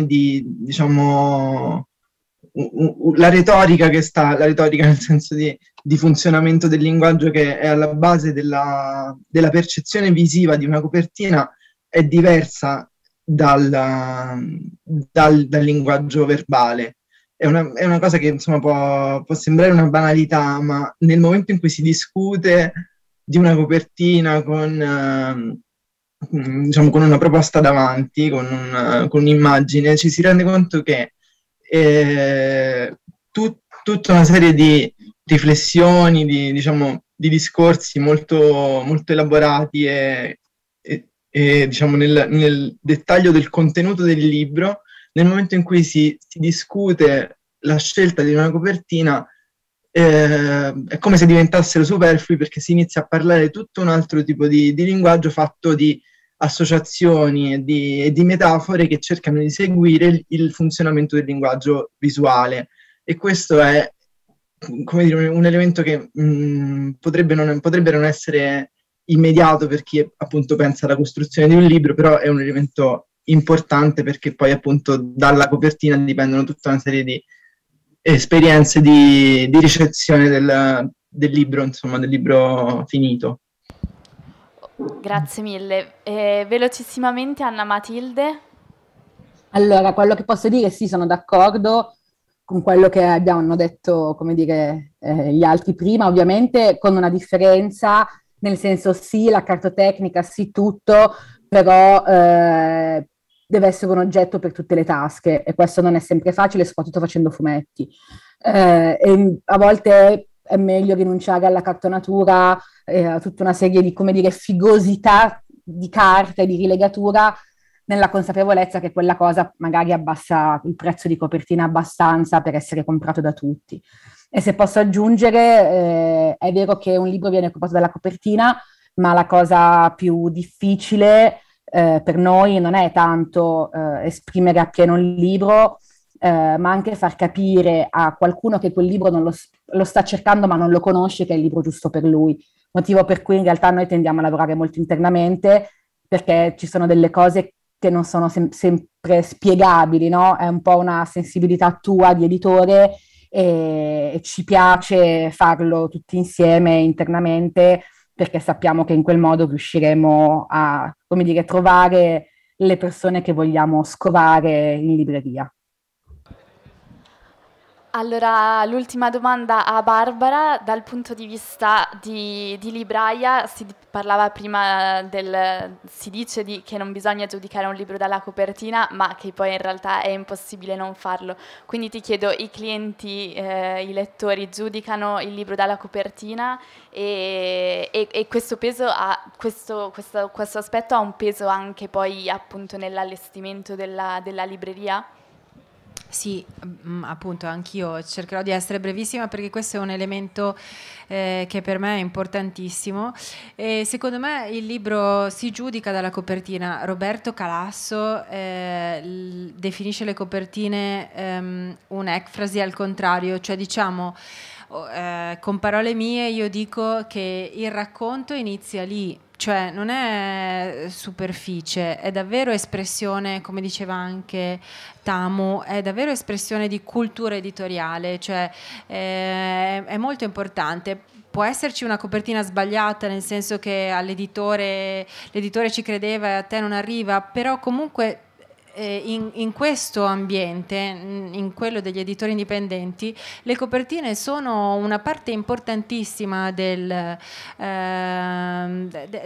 di diciamo la retorica che sta, la retorica nel senso di, di funzionamento del linguaggio che è alla base della, della, percezione visiva di una copertina è diversa dal, dal, dal linguaggio verbale è una, è una cosa che insomma, può, può, sembrare una banalità, ma nel momento in cui si discute di una copertina con, eh, diciamo, con una proposta davanti, con, un, con, un'immagine, ci si rende conto che eh, tut, tutta una serie di riflessioni, di, diciamo, di discorsi molto, molto elaborati e, e, e diciamo, nel, nel dettaglio del contenuto del libro nel momento in cui si, si discute la scelta di una copertina, eh, è come se diventassero superflui perché si inizia a parlare tutto un altro tipo di, di linguaggio fatto di associazioni e di, e di, metafore che cercano di seguire il, il, funzionamento del linguaggio visuale. E questo è dire, un elemento che mh, mm, potrebbe, non, potrebbe, non, essere immediato per chi appunto pensa alla costruzione di un libro, però è un elemento importante perché poi appunto dalla copertina dipendono tutta una serie di esperienze di, di ricezione del, del libro, insomma, del libro finito. Grazie mille. Eh, velocissimamente Anna Matilde. Allora, quello che posso dire, è sì, sono d'accordo con quello che abbiamo detto, come dire, eh, gli altri prima, ovviamente con una differenza, nel senso sì, la cartotecnica, sì tutto, però eh, deve essere un oggetto per tutte le tasche e questo non è sempre facile, soprattutto facendo fumetti. Eh, a volte è meglio rinunciare alla cartonatura, eh, a tutta una serie di, come dire, figosità di carta e di rilegatura nella consapevolezza che quella cosa magari abbassa il prezzo di copertina abbastanza per essere comprato da tutti. E se posso aggiungere, eh, è vero che un libro viene comprato dalla copertina, ma la cosa più difficile è eh, per noi non è tanto eh, esprimere appieno il libro, eh, ma anche far capire a qualcuno che quel libro lo, lo, sta cercando ma non lo conosce che è il libro giusto per lui. Motivo per cui in realtà noi tendiamo a lavorare molto internamente perché ci sono delle cose che non sono sem- sempre spiegabili, no? È un po' una sensibilità tua di editore e, e ci piace farlo tutti insieme internamente perché sappiamo che in quel modo riusciremo a, come dire, trovare le persone che vogliamo scovare in libreria. Allora, l'ultima domanda a Barbara, dal punto di vista di, di Libraia, si parlava prima del... si dice di, che non bisogna giudicare un libro dalla copertina, ma che poi in realtà è impossibile non farlo. Quindi ti chiedo, i clienti, eh, i lettori giudicano il libro dalla copertina e, e, e questo, ha, questo, questo, questo aspetto ha un peso anche poi appunto nell'allestimento della, della libreria? Sì, mm, appunto, anch'io cercherò di essere brevissima perché questo è un elemento eh, che per me è importantissimo. E secondo me il libro si giudica dalla copertina. Roberto Calasso eh, definisce le copertine ehm, un'ecfrasi al contrario, cioè diciamo... Oh, eh, con parole mie io dico che il racconto inizia lì, cioè non è eh, superficie, è davvero espressione, come diceva anche Tamu, è davvero espressione di cultura editoriale, cioè eh, è molto importante può esserci una copertina sbagliata, nel senso che all'editore l'editore ci credeva e a te non arriva, però comunque eh, in, in, questo ambiente, mm, in quello degli editori indipendenti, le copertine sono una parte importantissima del, eh,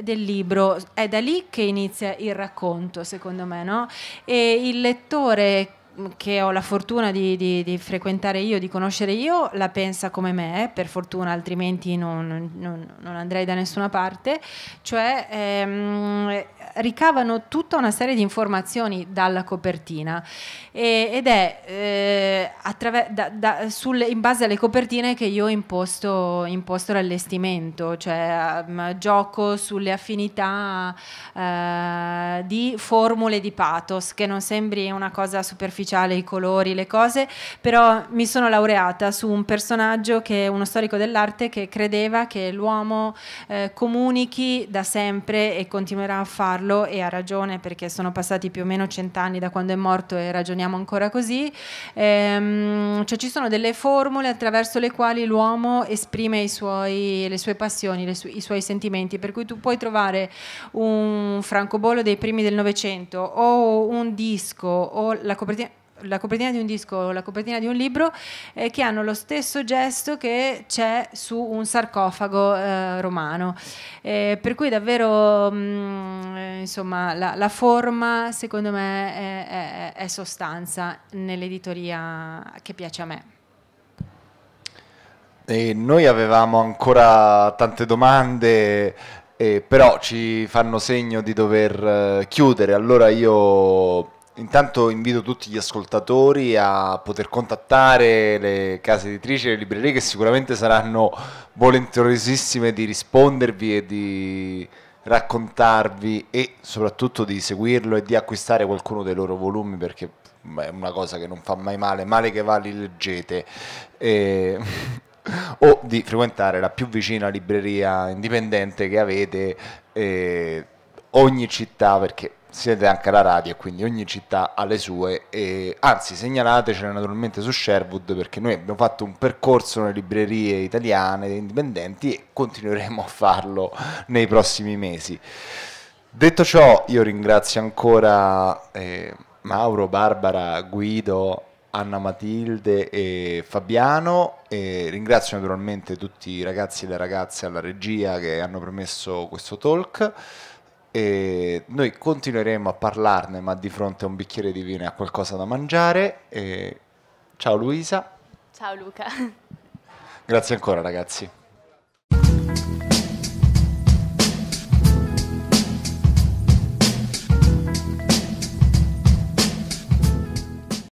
del libro. È da lì che inizia il racconto, secondo me, no? E il lettore che ho la fortuna di, di, di, frequentare io, di conoscere io, la pensa come me, eh, per fortuna, altrimenti non, non, non andrei da nessuna parte, cioè ehm, ricavano tutta una serie di informazioni dalla copertina e, ed è eh, attraver- da, da, sul, in base alle copertine che io imposto, imposto l'allestimento, cioè um, gioco sulle affinità uh, di formule di pathos, che non sembri una cosa superficiale artificiale, i colori, le cose, però mi sono laureata su un personaggio che è uno storico dell'arte che credeva che l'uomo eh, comunichi da sempre e continuerà a farlo e ha ragione perché sono passati più o meno cent'anni da quando è morto e ragioniamo ancora così. Ehm, cioè ci sono delle formule attraverso le quali l'uomo esprime suoi, le sue passioni, le su i suoi sentimenti, per cui tu puoi trovare un francobollo dei primi del Novecento o un disco o la copertina la copertina di un disco o la copertina di un libro eh, che hanno lo stesso gesto che c'è su un sarcofago eh, romano. Eh, per cui davvero mh, mm, eh, insomma, la, la, forma secondo me è, è, è sostanza nell'editoria che piace a me. E noi avevamo ancora tante domande, eh, però ci fanno segno di dover eh, chiudere. Allora io Intanto invito tutti gli ascoltatori a poter contattare le case editrici e le librerie che sicuramente saranno volenterosissime di rispondervi e di raccontarvi e soprattutto di seguirlo e di acquistare qualcuno dei loro volumi perché è una cosa che non fa mai male, male che va li leggete. E... (laughs) o di frequentare la più vicina libreria indipendente che avete eh, ogni città perché siete anche alla radio quindi ogni città ha le sue e anzi segnalatecela naturalmente su Sherwood perché noi abbiamo fatto un percorso nelle librerie italiane indipendenti e continueremo a farlo nei prossimi mesi. Detto ciò io ringrazio ancora eh, Mauro, Barbara, Guido, Anna Matilde e Fabiano e ringrazio naturalmente tutti i ragazzi e le ragazze alla regia che hanno permesso questo talk. E noi continueremo a parlarne, ma di fronte a un bicchiere di vino e a qualcosa da mangiare. E... Ciao Luisa. Ciao Luca. Grazie ancora ragazzi.